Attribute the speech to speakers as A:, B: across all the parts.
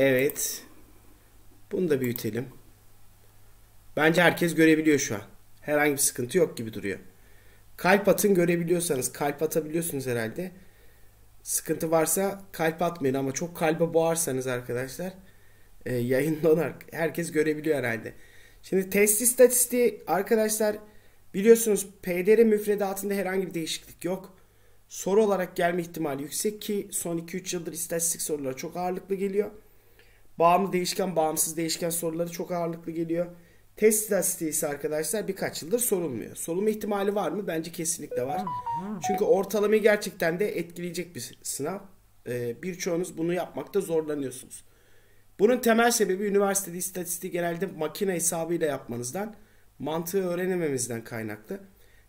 A: Evet. Bunu da büyütelim. Bence herkes görebiliyor şu an. Herhangi bir sıkıntı yok gibi duruyor. Kalp atın görebiliyorsanız kalp atabiliyorsunuz herhalde. Sıkıntı varsa kalp atmayın ama çok kalbe boğarsanız arkadaşlar e, yayınlanar. Herkes görebiliyor herhalde. Şimdi test istatistiği arkadaşlar biliyorsunuz PDR müfredatında herhangi bir değişiklik yok. Soru olarak gelme ihtimali yüksek ki son 2-3 yıldır istatistik soruları çok ağırlıklı geliyor. Bağımlı değişken, bağımsız değişken soruları çok ağırlıklı geliyor. Test statistiği ise arkadaşlar birkaç yıldır sorulmuyor. Sorulma ihtimali var mı? Bence kesinlikle var. Çünkü ortalamayı gerçekten de etkileyecek bir sınav. Ee, birçoğunuz bunu yapmakta zorlanıyorsunuz. Bunun temel sebebi üniversitede istatistiği genelde makine hesabıyla yapmanızdan, mantığı öğrenememizden kaynaklı.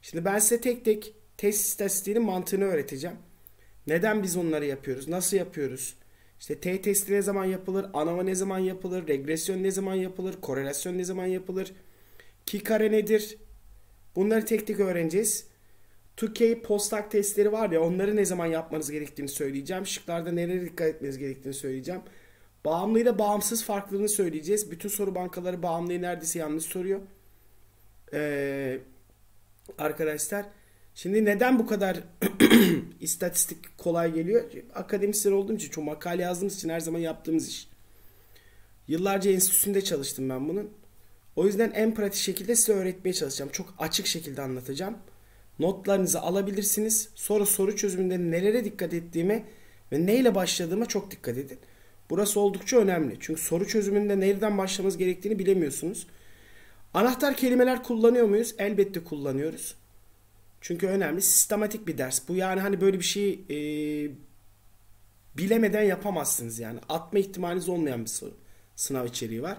A: Şimdi ben size tek tek test istatistiğinin mantığını öğreteceğim. Neden biz onları yapıyoruz? Nasıl yapıyoruz? İşte T testi ne zaman yapılır? Anava ne zaman yapılır? Regresyon ne zaman yapılır? Korelasyon ne zaman yapılır? Ki kare nedir? Bunları tek tek öğreneceğiz. 2K postdoc testleri var ya onları ne zaman yapmanız gerektiğini söyleyeceğim. Şıklarda nereye dikkat etmeniz gerektiğini söyleyeceğim. Bağımlı ile bağımsız farklarını söyleyeceğiz. Bütün soru bankaları bağımlıyı neredeyse yanlış soruyor. Ee, arkadaşlar Şimdi neden bu kadar istatistik kolay geliyor? Akademisyen olduğum için, çok makale yazdığımız için her zaman yaptığımız iş. Yıllarca enstitüsünde çalıştım ben bunun. O yüzden en pratik şekilde size öğretmeye çalışacağım. Çok açık şekilde anlatacağım. Notlarınızı alabilirsiniz. Sonra soru çözümünde nelere dikkat ettiğime ve neyle başladığıma çok dikkat edin. Burası oldukça önemli. Çünkü soru çözümünde nereden başlamamız gerektiğini bilemiyorsunuz. Anahtar kelimeler kullanıyor muyuz? Elbette kullanıyoruz. Çünkü önemli sistematik bir ders. Bu yani hani böyle bir şey e, bilemeden yapamazsınız yani. Atma ihtimaliniz olmayan bir soru sınav içeriği var.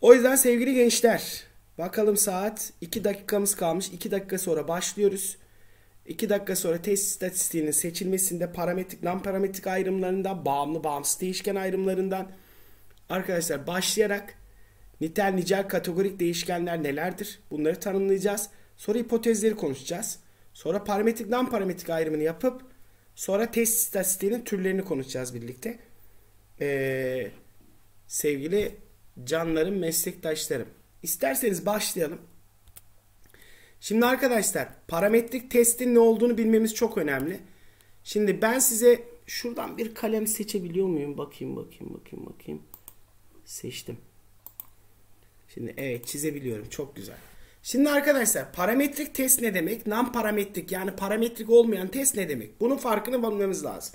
A: O yüzden sevgili gençler bakalım saat 2 dakikamız kalmış. 2 dakika sonra başlıyoruz. 2 dakika sonra test istatistiğinin seçilmesinde parametrik, non parametrik ayrımlarından, bağımlı, bağımsız değişken ayrımlarından arkadaşlar başlayarak nitel, nicel, kategorik değişkenler nelerdir? Bunları tanımlayacağız. Sonra hipotezleri konuşacağız. Sonra parametrik non parametrik ayrımını yapıp sonra test istatistiğinin türlerini konuşacağız birlikte. Ee, sevgili canlarım, meslektaşlarım. İsterseniz başlayalım. Şimdi arkadaşlar parametrik testin ne olduğunu bilmemiz çok önemli. Şimdi ben size şuradan bir kalem seçebiliyor muyum? Bakayım bakayım bakayım bakayım. Seçtim. Şimdi evet çizebiliyorum. Çok güzel. Şimdi arkadaşlar parametrik test ne demek? Non parametrik yani parametrik olmayan test ne demek? Bunun farkını bulmamız lazım.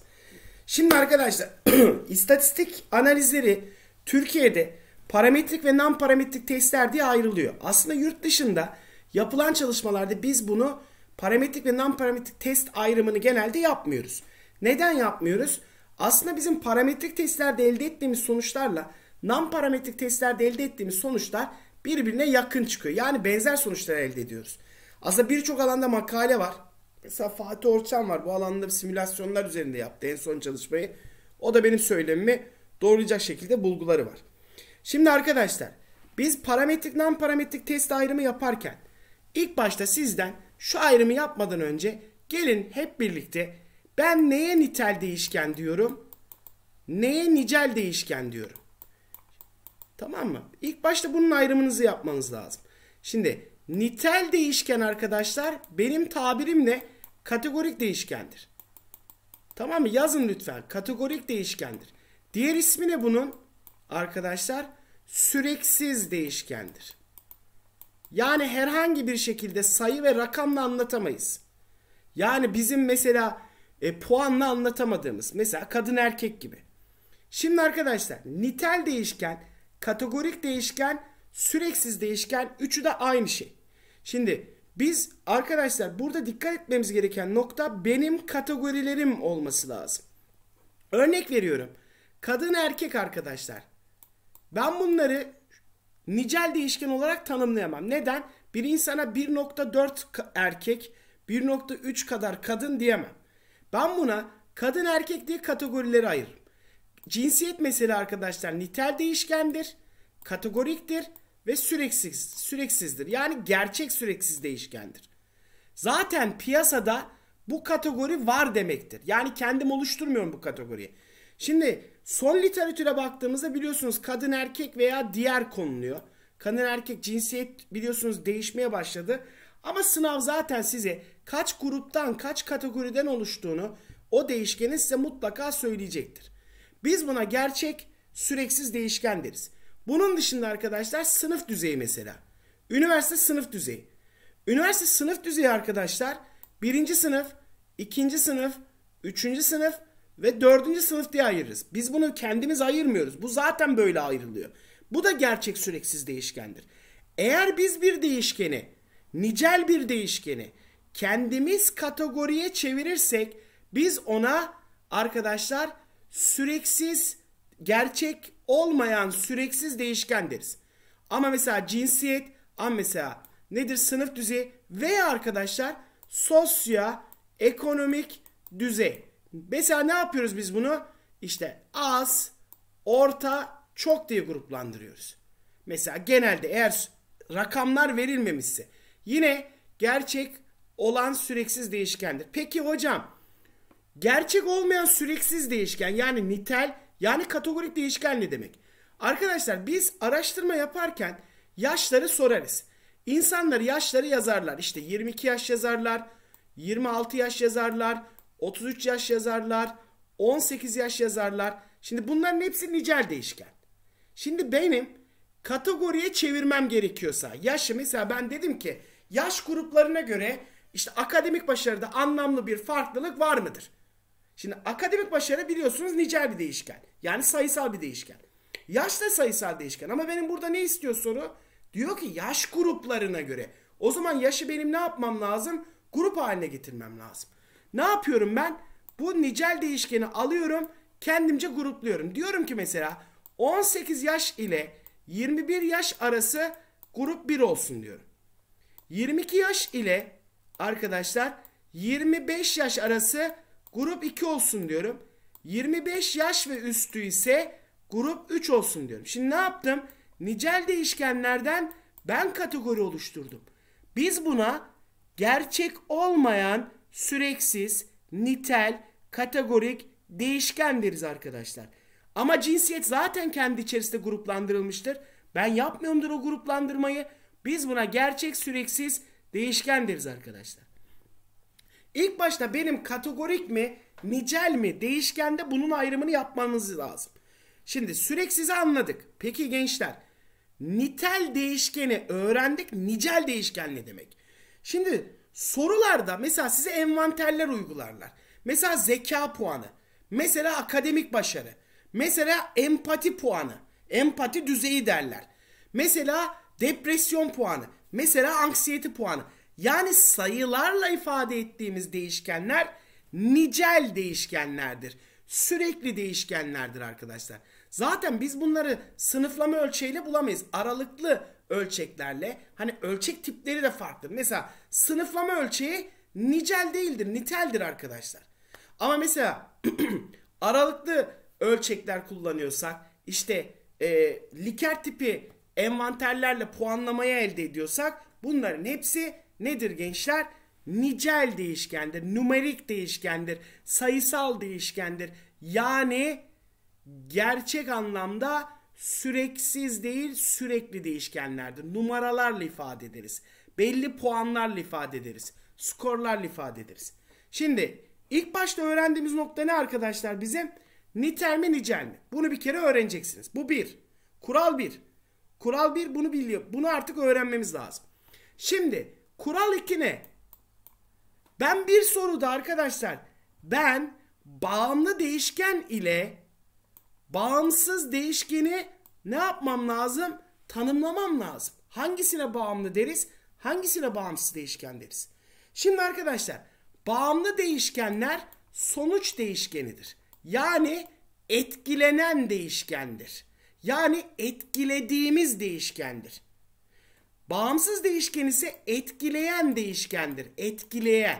A: Şimdi arkadaşlar istatistik analizleri Türkiye'de parametrik ve non parametrik testler diye ayrılıyor. Aslında yurt dışında yapılan çalışmalarda biz bunu parametrik ve non parametrik test ayrımını genelde yapmıyoruz. Neden yapmıyoruz? Aslında bizim parametrik testlerde elde ettiğimiz sonuçlarla non parametrik testlerde elde ettiğimiz sonuçlar birbirine yakın çıkıyor. Yani benzer sonuçlar elde ediyoruz. Aslında birçok alanda makale var. Mesela Fatih Orçan var. Bu alanda simülasyonlar üzerinde yaptı en son çalışmayı. O da benim söylemimi doğrulayacak şekilde bulguları var. Şimdi arkadaşlar biz parametrik non parametrik test ayrımı yaparken ilk başta sizden şu ayrımı yapmadan önce gelin hep birlikte ben neye nitel değişken diyorum, neye nicel değişken diyorum. Tamam mı? İlk başta bunun ayrımınızı yapmanız lazım. Şimdi nitel değişken arkadaşlar benim tabirimle kategorik değişkendir. Tamam mı? Yazın lütfen. Kategorik değişkendir. Diğer ismi ne bunun? Arkadaşlar süreksiz değişkendir. Yani herhangi bir şekilde sayı ve rakamla anlatamayız. Yani bizim mesela e, puanla anlatamadığımız mesela kadın erkek gibi. Şimdi arkadaşlar nitel değişken kategorik değişken, süreksiz değişken üçü de aynı şey. Şimdi biz arkadaşlar burada dikkat etmemiz gereken nokta benim kategorilerim olması lazım. Örnek veriyorum. Kadın erkek arkadaşlar. Ben bunları nicel değişken olarak tanımlayamam. Neden? Bir insana 1.4 erkek, 1.3 kadar kadın diyemem. Ben buna kadın erkek diye kategorileri ayırırım. Cinsiyet mesele arkadaşlar nitel değişkendir, kategoriktir ve süreksiz, süreksizdir. Yani gerçek süreksiz değişkendir. Zaten piyasada bu kategori var demektir. Yani kendim oluşturmuyorum bu kategoriyi. Şimdi son literatüre baktığımızda biliyorsunuz kadın erkek veya diğer konuluyor. Kadın erkek cinsiyet biliyorsunuz değişmeye başladı. Ama sınav zaten size kaç gruptan kaç kategoriden oluştuğunu o değişkenin size mutlaka söyleyecektir. Biz buna gerçek süreksiz değişken deriz. Bunun dışında arkadaşlar sınıf düzeyi mesela. Üniversite sınıf düzeyi. Üniversite sınıf düzeyi arkadaşlar birinci sınıf, ikinci sınıf, üçüncü sınıf ve dördüncü sınıf diye ayırırız. Biz bunu kendimiz ayırmıyoruz. Bu zaten böyle ayrılıyor. Bu da gerçek süreksiz değişkendir. Eğer biz bir değişkeni, nicel bir değişkeni kendimiz kategoriye çevirirsek biz ona arkadaşlar süreksiz gerçek olmayan süreksiz değişken deriz. Ama mesela cinsiyet, ama mesela nedir sınıf düzeyi veya arkadaşlar sosya ekonomik düzey. Mesela ne yapıyoruz biz bunu? İşte az, orta, çok diye gruplandırıyoruz. Mesela genelde eğer rakamlar verilmemişse yine gerçek olan süreksiz değişkendir. Peki hocam Gerçek olmayan süreksiz değişken yani nitel yani kategorik değişken ne demek? Arkadaşlar biz araştırma yaparken yaşları sorarız. İnsanları yaşları yazarlar. İşte 22 yaş yazarlar, 26 yaş yazarlar, 33 yaş yazarlar, 18 yaş yazarlar. Şimdi bunların hepsi nicel değişken. Şimdi benim kategoriye çevirmem gerekiyorsa yaşı mesela ben dedim ki yaş gruplarına göre işte akademik başarıda anlamlı bir farklılık var mıdır? Şimdi akademik başarı biliyorsunuz nicel bir değişken. Yani sayısal bir değişken. Yaş da sayısal değişken ama benim burada ne istiyor soru? Diyor ki yaş gruplarına göre. O zaman yaşı benim ne yapmam lazım? Grup haline getirmem lazım. Ne yapıyorum ben? Bu nicel değişkeni alıyorum, kendimce grupluyorum. Diyorum ki mesela 18 yaş ile 21 yaş arası grup 1 olsun diyorum. 22 yaş ile arkadaşlar 25 yaş arası grup 2 olsun diyorum. 25 yaş ve üstü ise grup 3 olsun diyorum. Şimdi ne yaptım? Nicel değişkenlerden ben kategori oluşturdum. Biz buna gerçek olmayan süreksiz, nitel, kategorik değişken deriz arkadaşlar. Ama cinsiyet zaten kendi içerisinde gruplandırılmıştır. Ben yapmıyorumdur o gruplandırmayı. Biz buna gerçek süreksiz değişken deriz arkadaşlar. İlk başta benim kategorik mi, nicel mi, değişkende bunun ayrımını yapmanız lazım. Şimdi süreksizi anladık. Peki gençler, nitel değişkeni öğrendik, nicel değişken ne demek? Şimdi sorularda mesela size envanterler uygularlar. Mesela zeka puanı, mesela akademik başarı, mesela empati puanı, empati düzeyi derler. Mesela depresyon puanı, mesela anksiyete puanı yani sayılarla ifade ettiğimiz değişkenler nicel değişkenlerdir. Sürekli değişkenlerdir arkadaşlar. Zaten biz bunları sınıflama ölçeğiyle bulamayız. Aralıklı ölçeklerle hani ölçek tipleri de farklı. Mesela sınıflama ölçeği nicel değildir, niteldir arkadaşlar. Ama mesela aralıklı ölçekler kullanıyorsak işte e, liker tipi envanterlerle puanlamaya elde ediyorsak bunların hepsi nedir gençler? Nicel değişkendir, numerik değişkendir, sayısal değişkendir. Yani gerçek anlamda süreksiz değil sürekli değişkenlerdir. Numaralarla ifade ederiz. Belli puanlarla ifade ederiz. Skorlarla ifade ederiz. Şimdi ilk başta öğrendiğimiz nokta ne arkadaşlar Bize Nitel mi nicel mi? Bunu bir kere öğreneceksiniz. Bu bir. Kural bir. Kural bir bunu biliyor. Bunu artık öğrenmemiz lazım. Şimdi Kural 2 ne? Ben bir soruda arkadaşlar ben bağımlı değişken ile bağımsız değişkeni ne yapmam lazım? Tanımlamam lazım. Hangisine bağımlı deriz? Hangisine bağımsız değişken deriz? Şimdi arkadaşlar bağımlı değişkenler sonuç değişkenidir. Yani etkilenen değişkendir. Yani etkilediğimiz değişkendir. Bağımsız değişken ise etkileyen değişkendir. Etkileyen.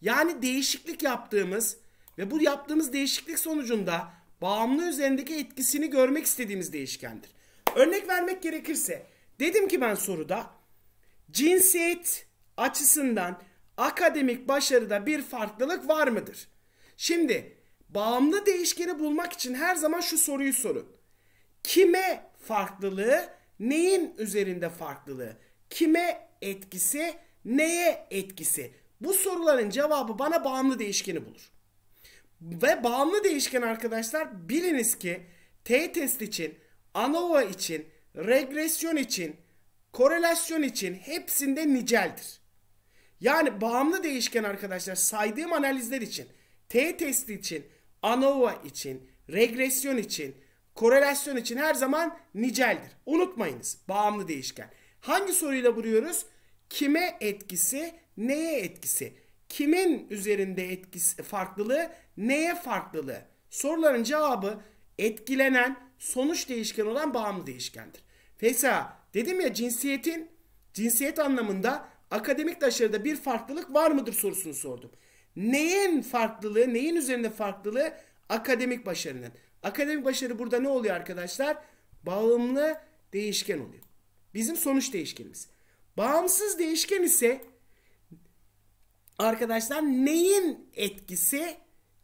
A: Yani değişiklik yaptığımız ve bu yaptığımız değişiklik sonucunda bağımlı üzerindeki etkisini görmek istediğimiz değişkendir. Örnek vermek gerekirse dedim ki ben soruda cinsiyet açısından akademik başarıda bir farklılık var mıdır? Şimdi bağımlı değişkeni bulmak için her zaman şu soruyu sorun. Kime farklılığı, neyin üzerinde farklılığı? kime etkisi, neye etkisi? Bu soruların cevabı bana bağımlı değişkeni bulur. Ve bağımlı değişken arkadaşlar biliniz ki t-test için, ANOVA için, regresyon için, korelasyon için hepsinde niceldir. Yani bağımlı değişken arkadaşlar saydığım analizler için, t-test için, ANOVA için, regresyon için, korelasyon için her zaman niceldir. Unutmayınız bağımlı değişken. Hangi soruyla vuruyoruz? Kime etkisi, neye etkisi? Kimin üzerinde etkisi farklılığı, neye farklılığı? Soruların cevabı etkilenen, sonuç değişken olan bağımlı değişkendir. Feysa dedim ya cinsiyetin, cinsiyet anlamında akademik başarıda bir farklılık var mıdır sorusunu sordum. Neyin farklılığı, neyin üzerinde farklılığı? Akademik başarının. Akademik başarı burada ne oluyor arkadaşlar? Bağımlı değişken oluyor. Bizim sonuç değişkenimiz. Bağımsız değişken ise arkadaşlar neyin etkisi,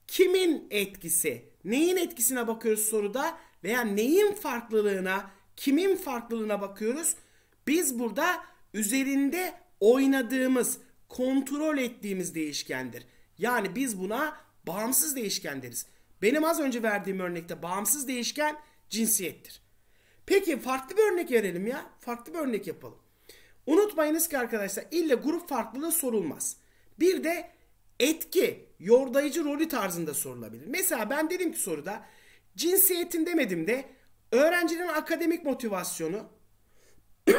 A: kimin etkisi, neyin etkisine bakıyoruz soruda veya neyin farklılığına, kimin farklılığına bakıyoruz. Biz burada üzerinde oynadığımız, kontrol ettiğimiz değişkendir. Yani biz buna bağımsız değişken deriz. Benim az önce verdiğim örnekte bağımsız değişken cinsiyettir. Peki farklı bir örnek verelim ya. Farklı bir örnek yapalım. Unutmayınız ki arkadaşlar illa grup farklılığı sorulmaz. Bir de etki, yordayıcı rolü tarzında sorulabilir. Mesela ben dedim ki soruda cinsiyetin demedim de öğrencinin akademik motivasyonu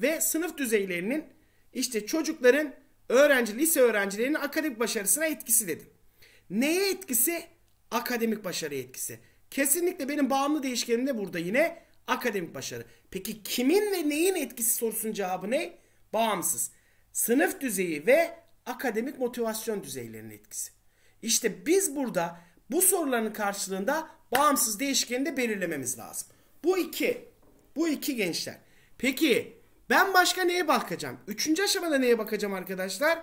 A: ve sınıf düzeylerinin işte çocukların öğrenci, lise öğrencilerinin akademik başarısına etkisi dedim. Neye etkisi? Akademik başarı etkisi. Kesinlikle benim bağımlı değişkenim de burada yine Akademik başarı. Peki kimin ve neyin etkisi sorusunun cevabı ne? Bağımsız. Sınıf düzeyi ve akademik motivasyon düzeylerinin etkisi. İşte biz burada bu soruların karşılığında bağımsız değişkeni de belirlememiz lazım. Bu iki. Bu iki gençler. Peki ben başka neye bakacağım? Üçüncü aşamada neye bakacağım arkadaşlar?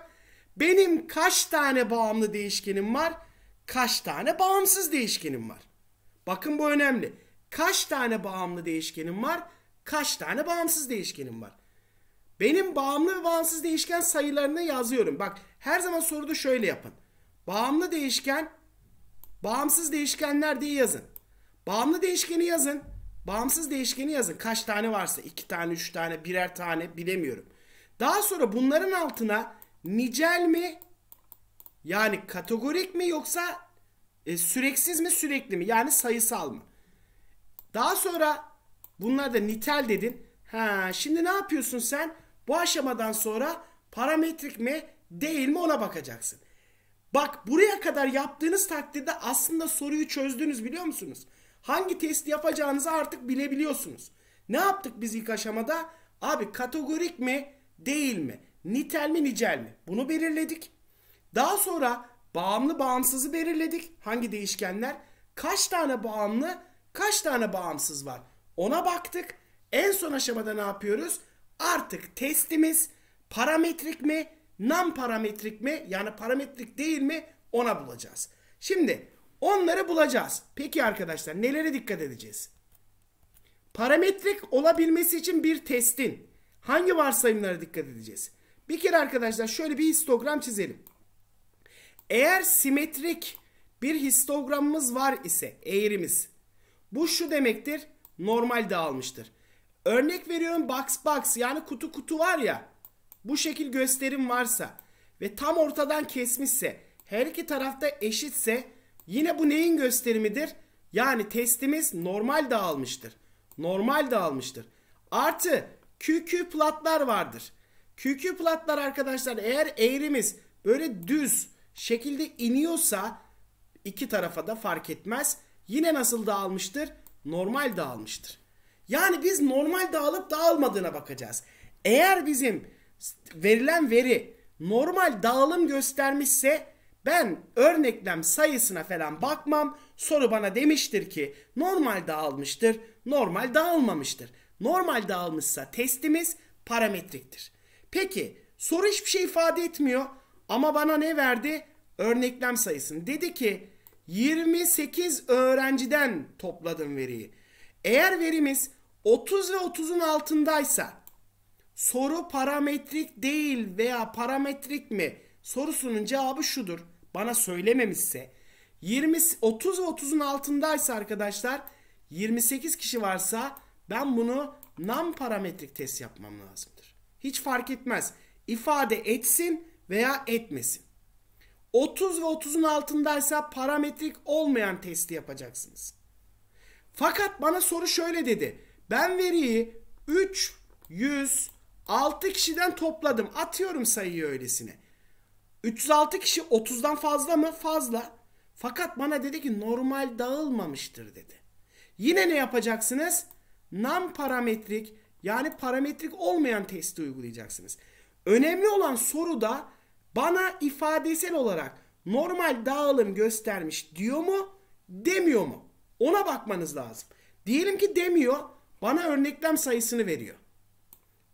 A: Benim kaç tane bağımlı değişkenim var? Kaç tane bağımsız değişkenim var? Bakın bu önemli kaç tane bağımlı değişkenim var? Kaç tane bağımsız değişkenim var? Benim bağımlı ve bağımsız değişken sayılarını yazıyorum. Bak her zaman soruda şöyle yapın. Bağımlı değişken, bağımsız değişkenler diye yazın. Bağımlı değişkeni yazın. Bağımsız değişkeni yazın. Kaç tane varsa iki tane, üç tane, birer tane bilemiyorum. Daha sonra bunların altına nicel mi yani kategorik mi yoksa e, süreksiz mi sürekli mi yani sayısal mı? Daha sonra bunlar da nitel dedin. Ha, şimdi ne yapıyorsun sen? Bu aşamadan sonra parametrik mi değil mi ona bakacaksın. Bak buraya kadar yaptığınız takdirde aslında soruyu çözdünüz biliyor musunuz? Hangi testi yapacağınızı artık bilebiliyorsunuz. Ne yaptık biz ilk aşamada? Abi kategorik mi değil mi? Nitel mi nicel mi? Bunu belirledik. Daha sonra bağımlı bağımsızı belirledik. Hangi değişkenler? Kaç tane bağımlı kaç tane bağımsız var? Ona baktık. En son aşamada ne yapıyoruz? Artık testimiz parametrik mi, non parametrik mi yani parametrik değil mi ona bulacağız. Şimdi onları bulacağız. Peki arkadaşlar nelere dikkat edeceğiz? Parametrik olabilmesi için bir testin hangi varsayımlara dikkat edeceğiz? Bir kere arkadaşlar şöyle bir histogram çizelim. Eğer simetrik bir histogramımız var ise eğrimiz bu şu demektir. Normal dağılmıştır. Örnek veriyorum box box yani kutu kutu var ya. Bu şekil gösterim varsa ve tam ortadan kesmişse her iki tarafta eşitse yine bu neyin gösterimidir? Yani testimiz normal dağılmıştır. Normal dağılmıştır. Artı QQ platlar vardır. QQ platlar arkadaşlar eğer eğrimiz böyle düz şekilde iniyorsa iki tarafa da fark etmez yine nasıl dağılmıştır? Normal dağılmıştır. Yani biz normal dağılıp dağılmadığına bakacağız. Eğer bizim verilen veri normal dağılım göstermişse ben örneklem sayısına falan bakmam. Soru bana demiştir ki normal dağılmıştır, normal dağılmamıştır. Normal dağılmışsa testimiz parametriktir. Peki soru hiçbir şey ifade etmiyor ama bana ne verdi? Örneklem sayısını. Dedi ki 28 öğrenciden topladım veriyi. Eğer verimiz 30 ve 30'un altındaysa soru parametrik değil veya parametrik mi sorusunun cevabı şudur. Bana söylememişse 20 30 ve 30'un altındaysa arkadaşlar 28 kişi varsa ben bunu non parametrik test yapmam lazımdır. Hiç fark etmez. İfade etsin veya etmesin. 30 ve 30'un altındaysa parametrik olmayan testi yapacaksınız. Fakat bana soru şöyle dedi. Ben veriyi 3, 100, 6 kişiden topladım. Atıyorum sayıyı öylesine. 306 kişi 30'dan fazla mı? Fazla. Fakat bana dedi ki normal dağılmamıştır dedi. Yine ne yapacaksınız? Nam parametrik yani parametrik olmayan testi uygulayacaksınız. Önemli olan soru da bana ifadesel olarak normal dağılım göstermiş diyor mu demiyor mu? Ona bakmanız lazım. Diyelim ki demiyor bana örneklem sayısını veriyor.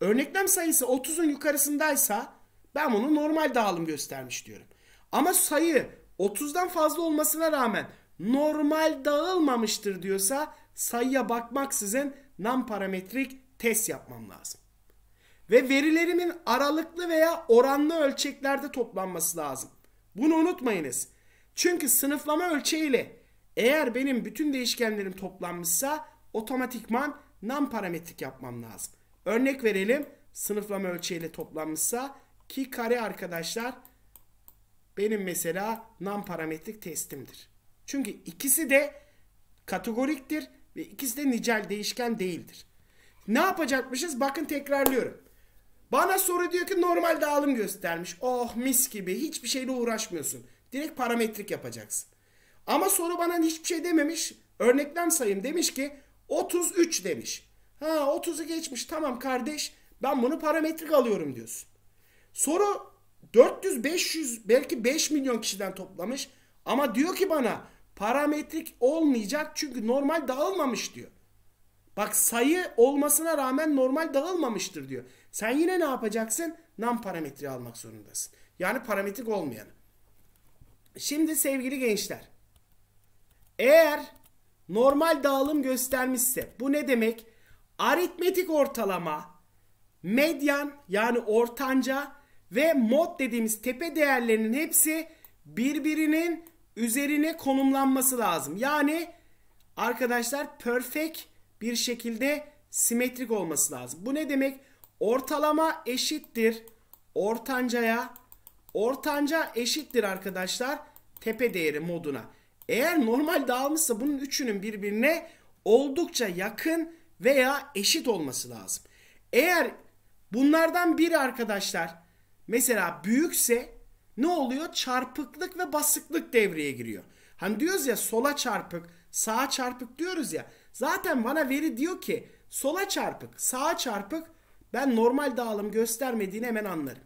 A: Örneklem sayısı 30'un yukarısındaysa ben bunu normal dağılım göstermiş diyorum. Ama sayı 30'dan fazla olmasına rağmen normal dağılmamıştır diyorsa sayıya bakmaksızın non parametrik test yapmam lazım ve verilerimin aralıklı veya oranlı ölçeklerde toplanması lazım. Bunu unutmayınız. Çünkü sınıflama ölçeğiyle eğer benim bütün değişkenlerim toplanmışsa otomatikman nam parametrik yapmam lazım. Örnek verelim. Sınıflama ölçeğiyle toplanmışsa ki kare arkadaşlar benim mesela nam parametrik testimdir. Çünkü ikisi de kategoriktir ve ikisi de nicel değişken değildir. Ne yapacakmışız? Bakın tekrarlıyorum. Bana soru diyor ki normal dağılım göstermiş. Oh mis gibi hiçbir şeyle uğraşmıyorsun. Direkt parametrik yapacaksın. Ama soru bana hiçbir şey dememiş. Örneklem sayım demiş ki 33 demiş. Ha 30'u geçmiş tamam kardeş ben bunu parametrik alıyorum diyorsun. Soru 400 500 belki 5 milyon kişiden toplamış ama diyor ki bana parametrik olmayacak çünkü normal dağılmamış diyor. Bak sayı olmasına rağmen normal dağılmamıştır diyor. Sen yine ne yapacaksın? Nam parametre almak zorundasın. Yani parametrik olmayan. Şimdi sevgili gençler. Eğer normal dağılım göstermişse bu ne demek? Aritmetik ortalama, medyan yani ortanca ve mod dediğimiz tepe değerlerinin hepsi birbirinin üzerine konumlanması lazım. Yani arkadaşlar perfect bir şekilde simetrik olması lazım. Bu ne demek? Ortalama eşittir ortancaya. Ortanca eşittir arkadaşlar tepe değeri moduna. Eğer normal dağılmışsa bunun üçünün birbirine oldukça yakın veya eşit olması lazım. Eğer bunlardan biri arkadaşlar mesela büyükse ne oluyor? Çarpıklık ve basıklık devreye giriyor. Hani diyoruz ya sola çarpık, sağa çarpık diyoruz ya. Zaten bana veri diyor ki sola çarpık, sağa çarpık ben normal dağılım göstermediğini hemen anlarım.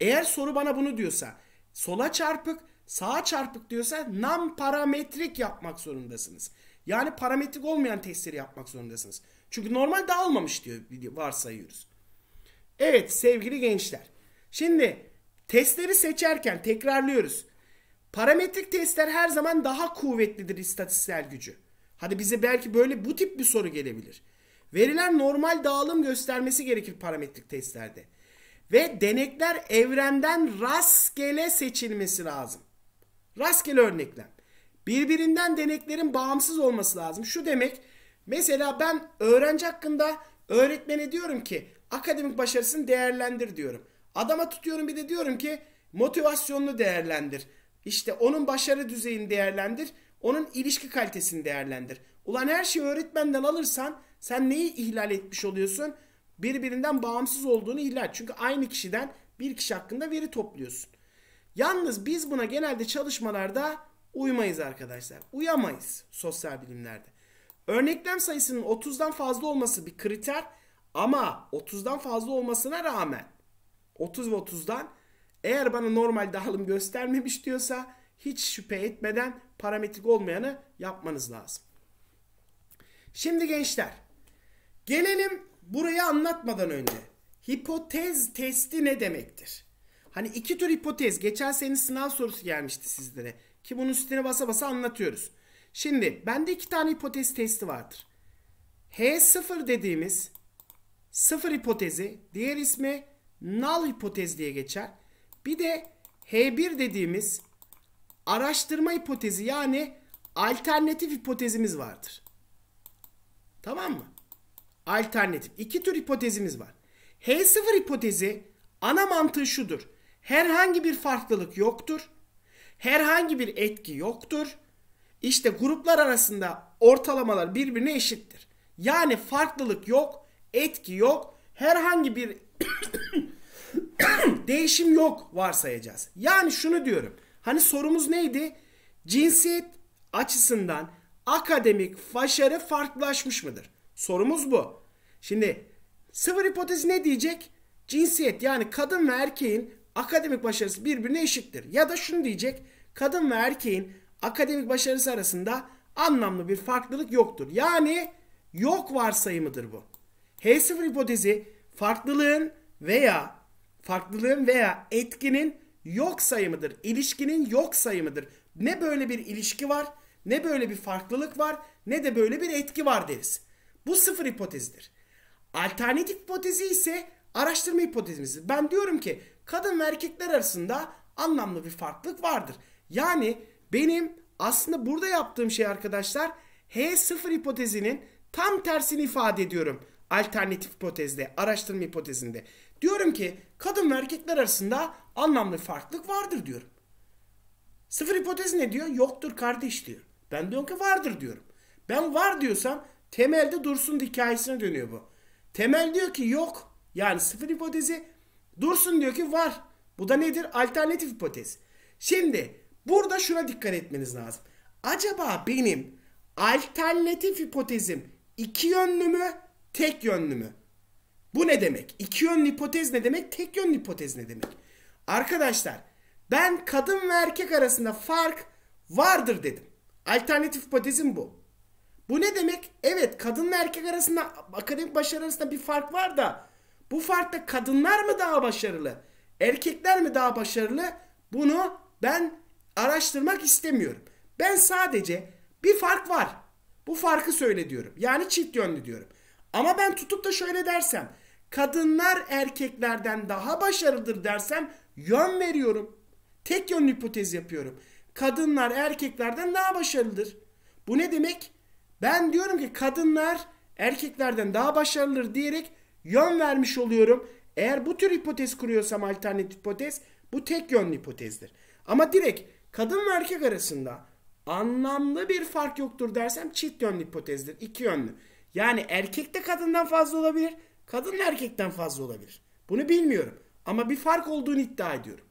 A: Eğer soru bana bunu diyorsa sola çarpık, sağa çarpık diyorsa nam parametrik yapmak zorundasınız. Yani parametrik olmayan testleri yapmak zorundasınız. Çünkü normal dağılmamış diyor varsayıyoruz. Evet sevgili gençler. Şimdi testleri seçerken tekrarlıyoruz. Parametrik testler her zaman daha kuvvetlidir istatistiksel gücü. Hadi bize belki böyle bu tip bir soru gelebilir. Veriler normal dağılım göstermesi gerekir parametrik testlerde. Ve denekler evrenden rastgele seçilmesi lazım. Rastgele örneklem. Birbirinden deneklerin bağımsız olması lazım. Şu demek mesela ben öğrenci hakkında öğretmene diyorum ki akademik başarısını değerlendir diyorum. Adama tutuyorum bir de diyorum ki motivasyonunu değerlendir. İşte onun başarı düzeyini değerlendir. Onun ilişki kalitesini değerlendir. Ulan her şeyi öğretmenden alırsan sen neyi ihlal etmiş oluyorsun? Birbirinden bağımsız olduğunu ihlal. Çünkü aynı kişiden bir kişi hakkında veri topluyorsun. Yalnız biz buna genelde çalışmalarda uymayız arkadaşlar. Uyamayız sosyal bilimlerde. Örneklem sayısının 30'dan fazla olması bir kriter ama 30'dan fazla olmasına rağmen 30 ve 30'dan eğer bana normal dağılım göstermemiş diyorsa hiç şüphe etmeden parametrik olmayanı yapmanız lazım. Şimdi gençler gelelim buraya anlatmadan önce. Hipotez testi ne demektir? Hani iki tür hipotez. Geçen senin sınav sorusu gelmişti sizlere. Ki bunun üstüne basa basa anlatıyoruz. Şimdi bende iki tane hipotez testi vardır. H0 dediğimiz sıfır hipotezi, diğer ismi null hipotez diye geçer. Bir de H1 dediğimiz araştırma hipotezi yani alternatif hipotezimiz vardır. Tamam mı? Alternatif. İki tür hipotezimiz var. H0 hipotezi ana mantığı şudur. Herhangi bir farklılık yoktur. Herhangi bir etki yoktur. İşte gruplar arasında ortalamalar birbirine eşittir. Yani farklılık yok, etki yok, herhangi bir değişim yok varsayacağız. Yani şunu diyorum. Hani sorumuz neydi? Cinsiyet açısından akademik başarı farklılaşmış mıdır? Sorumuz bu. Şimdi sıfır hipotezi ne diyecek? Cinsiyet yani kadın ve erkeğin akademik başarısı birbirine eşittir. Ya da şunu diyecek. Kadın ve erkeğin akademik başarısı arasında anlamlı bir farklılık yoktur. Yani yok varsayımıdır bu. H0 hipotezi farklılığın veya farklılığın veya etkinin yok sayımıdır. İlişkinin yok sayımıdır. Ne böyle bir ilişki var, ne böyle bir farklılık var, ne de böyle bir etki var deriz. Bu sıfır hipotezdir. Alternatif hipotezi ise araştırma hipotezimizdir. Ben diyorum ki kadın ve erkekler arasında anlamlı bir farklılık vardır. Yani benim aslında burada yaptığım şey arkadaşlar H0 hipotezinin tam tersini ifade ediyorum. Alternatif hipotezde, araştırma hipotezinde. Diyorum ki kadın ve erkekler arasında anlamlı farklılık vardır diyorum. Sıfır hipotez ne diyor? Yoktur kardeş diyor. Ben diyorum ki vardır diyorum. Ben var diyorsam temelde dursun hikayesine dönüyor bu. Temel diyor ki yok. Yani sıfır hipotezi dursun diyor ki var. Bu da nedir? Alternatif hipotez. Şimdi burada şuna dikkat etmeniz lazım. Acaba benim alternatif hipotezim iki yönlü mü, tek yönlü mü? Bu ne demek? İki yönlü hipotez ne demek? Tek yönlü hipotez ne demek? Arkadaşlar ben kadın ve erkek arasında fark vardır dedim. Alternatif hipotezim bu. Bu ne demek? Evet kadın ve erkek arasında akademik başarı arasında bir fark var da bu farkta kadınlar mı daha başarılı? Erkekler mi daha başarılı? Bunu ben araştırmak istemiyorum. Ben sadece bir fark var. Bu farkı söyle diyorum. Yani çift yönlü diyorum. Ama ben tutup da şöyle dersem kadınlar erkeklerden daha başarılıdır dersem yön veriyorum. Tek yönlü hipotez yapıyorum. Kadınlar erkeklerden daha başarılıdır. Bu ne demek? Ben diyorum ki kadınlar erkeklerden daha başarılıdır diyerek yön vermiş oluyorum. Eğer bu tür hipotez kuruyorsam alternatif hipotez bu tek yönlü hipotezdir. Ama direkt kadın ve erkek arasında anlamlı bir fark yoktur dersem çift yönlü hipotezdir. İki yönlü. Yani erkek de kadından fazla olabilir. Kadın erkekten fazla olabilir. Bunu bilmiyorum. Ama bir fark olduğunu iddia ediyorum.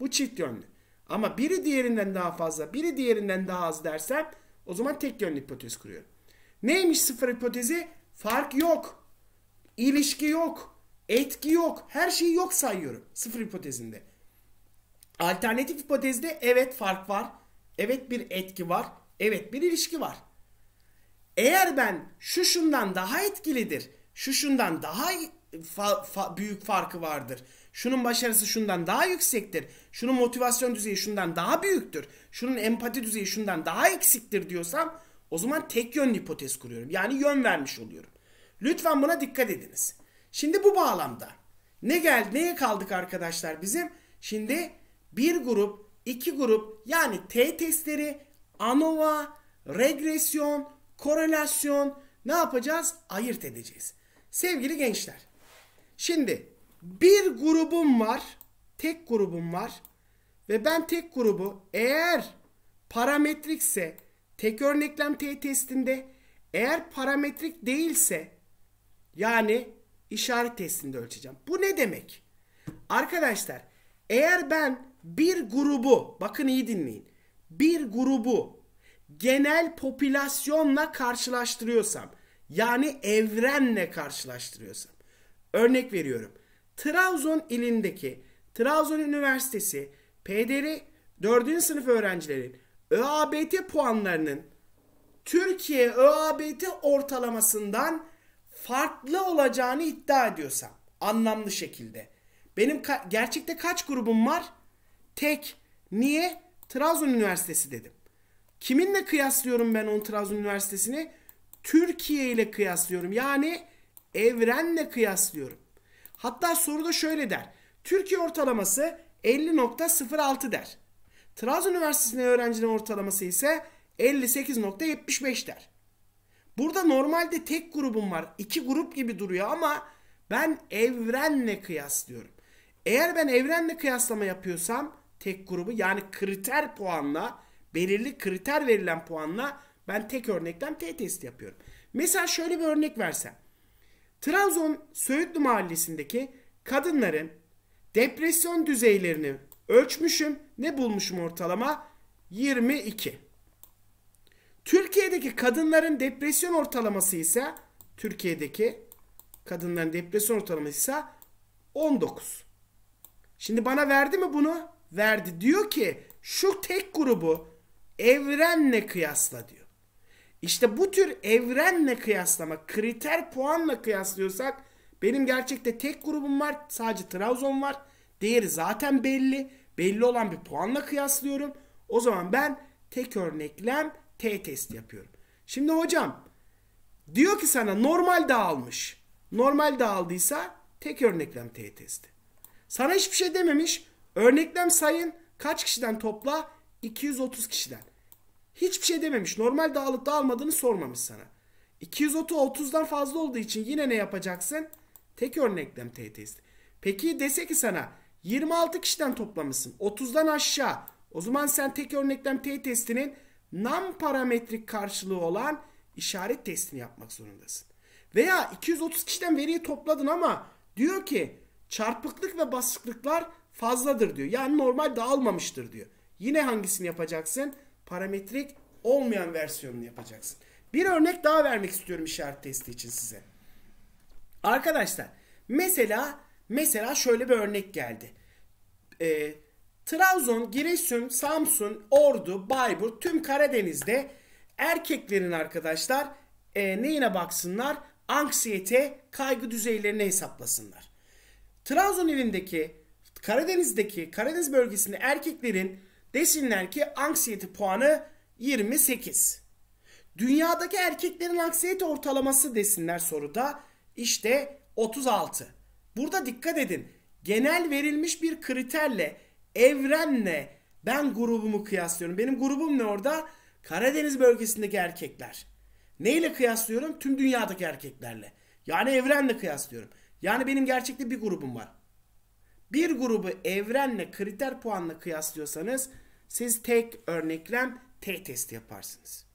A: Bu çift yönlü. Ama biri diğerinden daha fazla, biri diğerinden daha az dersem o zaman tek yönlü hipotez kuruyorum. Neymiş sıfır hipotezi? Fark yok. İlişki yok. Etki yok. Her şeyi yok sayıyorum sıfır hipotezinde. Alternatif hipotezde evet fark var. Evet bir etki var. Evet bir ilişki var. Eğer ben şu şundan daha etkilidir şu şundan daha fa, fa, büyük farkı vardır. Şunun başarısı şundan daha yüksektir. Şunun motivasyon düzeyi şundan daha büyüktür. Şunun empati düzeyi şundan daha eksiktir diyorsam o zaman tek yönlü hipotez kuruyorum. Yani yön vermiş oluyorum. Lütfen buna dikkat ediniz. Şimdi bu bağlamda ne geldi, neye kaldık arkadaşlar bizim? Şimdi bir grup, iki grup yani T testleri, ANOVA, regresyon, korelasyon ne yapacağız? Ayırt edeceğiz. Sevgili gençler. Şimdi bir grubum var. Tek grubum var. Ve ben tek grubu eğer parametrikse tek örneklem T testinde eğer parametrik değilse yani işaret testinde ölçeceğim. Bu ne demek? Arkadaşlar eğer ben bir grubu bakın iyi dinleyin. Bir grubu genel popülasyonla karşılaştırıyorsam yani evrenle karşılaştırıyorsun. Örnek veriyorum. Trabzon ilindeki Trabzon Üniversitesi PDR 4. sınıf öğrencilerin ÖABT puanlarının Türkiye ÖABT ortalamasından farklı olacağını iddia ediyorsam anlamlı şekilde. Benim ka- gerçekte kaç grubum var? Tek. Niye? Trabzon Üniversitesi dedim. Kiminle kıyaslıyorum ben onu Trabzon Üniversitesi'ni? Türkiye ile kıyaslıyorum. Yani evrenle kıyaslıyorum. Hatta soruda şöyle der. Türkiye ortalaması 50.06 der. Trabzon Üniversitesi'nin öğrencilerin ortalaması ise 58.75 der. Burada normalde tek grubum var. iki grup gibi duruyor ama ben evrenle kıyaslıyorum. Eğer ben evrenle kıyaslama yapıyorsam tek grubu yani kriter puanla belirli kriter verilen puanla ben tek örnekten T testi yapıyorum. Mesela şöyle bir örnek versem. Trabzon Söğütlü mahallesindeki kadınların depresyon düzeylerini ölçmüşüm. Ne bulmuşum ortalama? 22. Türkiye'deki kadınların depresyon ortalaması ise Türkiye'deki kadınların depresyon ortalaması ise 19. Şimdi bana verdi mi bunu? Verdi. Diyor ki şu tek grubu evrenle kıyasla diyor. İşte bu tür evrenle kıyaslama, kriter puanla kıyaslıyorsak benim gerçekte tek grubum var. Sadece Trabzon var. Değeri zaten belli. Belli olan bir puanla kıyaslıyorum. O zaman ben tek örneklem T test yapıyorum. Şimdi hocam diyor ki sana normal dağılmış. Normal dağıldıysa tek örneklem T testi. Sana hiçbir şey dememiş. Örneklem sayın kaç kişiden topla? 230 kişiden. Hiçbir şey dememiş. Normal dağılıkta dağılmadığını sormamış sana. 230 30'dan fazla olduğu için yine ne yapacaksın? Tek örneklem t testi. Peki dese ki sana 26 kişiden toplamışsın. 30'dan aşağı. O zaman sen tek örneklem t testinin nam parametrik karşılığı olan işaret testini yapmak zorundasın. Veya 230 kişiden veriyi topladın ama diyor ki çarpıklık ve basıklıklar fazladır diyor. Yani normal dağılmamıştır diyor. Yine hangisini yapacaksın? parametrik olmayan versiyonunu yapacaksın. Bir örnek daha vermek istiyorum işaret testi için size. Arkadaşlar mesela mesela şöyle bir örnek geldi. E, Trabzon, Giresun, Samsun, Ordu, Bayburt tüm Karadeniz'de erkeklerin arkadaşlar e, neyine baksınlar? Anksiyete, kaygı düzeylerini hesaplasınlar. Trabzon evindeki Karadeniz'deki Karadeniz bölgesinde erkeklerin Desinler ki anksiyete puanı 28. Dünyadaki erkeklerin anksiyete ortalaması desinler soruda işte 36. Burada dikkat edin. Genel verilmiş bir kriterle, evrenle ben grubumu kıyaslıyorum. Benim grubum ne orada? Karadeniz bölgesindeki erkekler. Neyle kıyaslıyorum? Tüm dünyadaki erkeklerle. Yani evrenle kıyaslıyorum. Yani benim gerçekte bir grubum var bir grubu evrenle kriter puanla kıyaslıyorsanız siz tek örneklem T testi yaparsınız.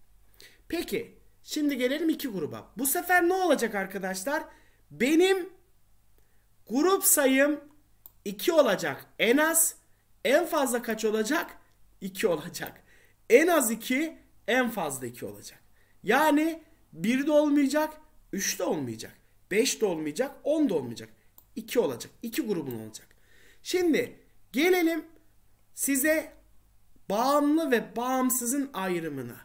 A: Peki şimdi gelelim iki gruba. Bu sefer ne olacak arkadaşlar? Benim grup sayım 2 olacak en az. En fazla kaç olacak? 2 olacak. En az 2 en fazla 2 olacak. Yani 1 de olmayacak, 3 de olmayacak, 5 de olmayacak, 10 da olmayacak. 2 olacak. 2 grubun olacak. Şimdi gelelim size bağımlı ve bağımsızın ayrımına.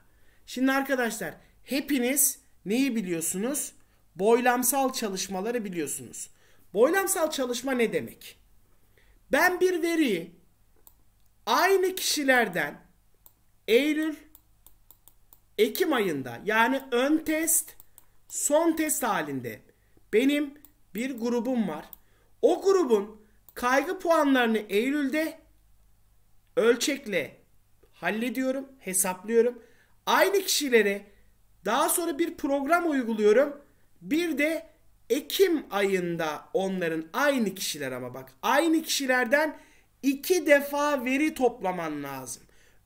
A: Şimdi arkadaşlar hepiniz neyi biliyorsunuz? Boylamsal çalışmaları biliyorsunuz. Boylamsal çalışma ne demek? Ben bir veriyi aynı kişilerden Eylül Ekim ayında yani ön test son test halinde benim bir grubum var. O grubun Kaygı puanlarını Eylül'de ölçekle hallediyorum, hesaplıyorum. Aynı kişilere daha sonra bir program uyguluyorum. Bir de Ekim ayında onların aynı kişiler ama bak aynı kişilerden iki defa veri toplaman lazım.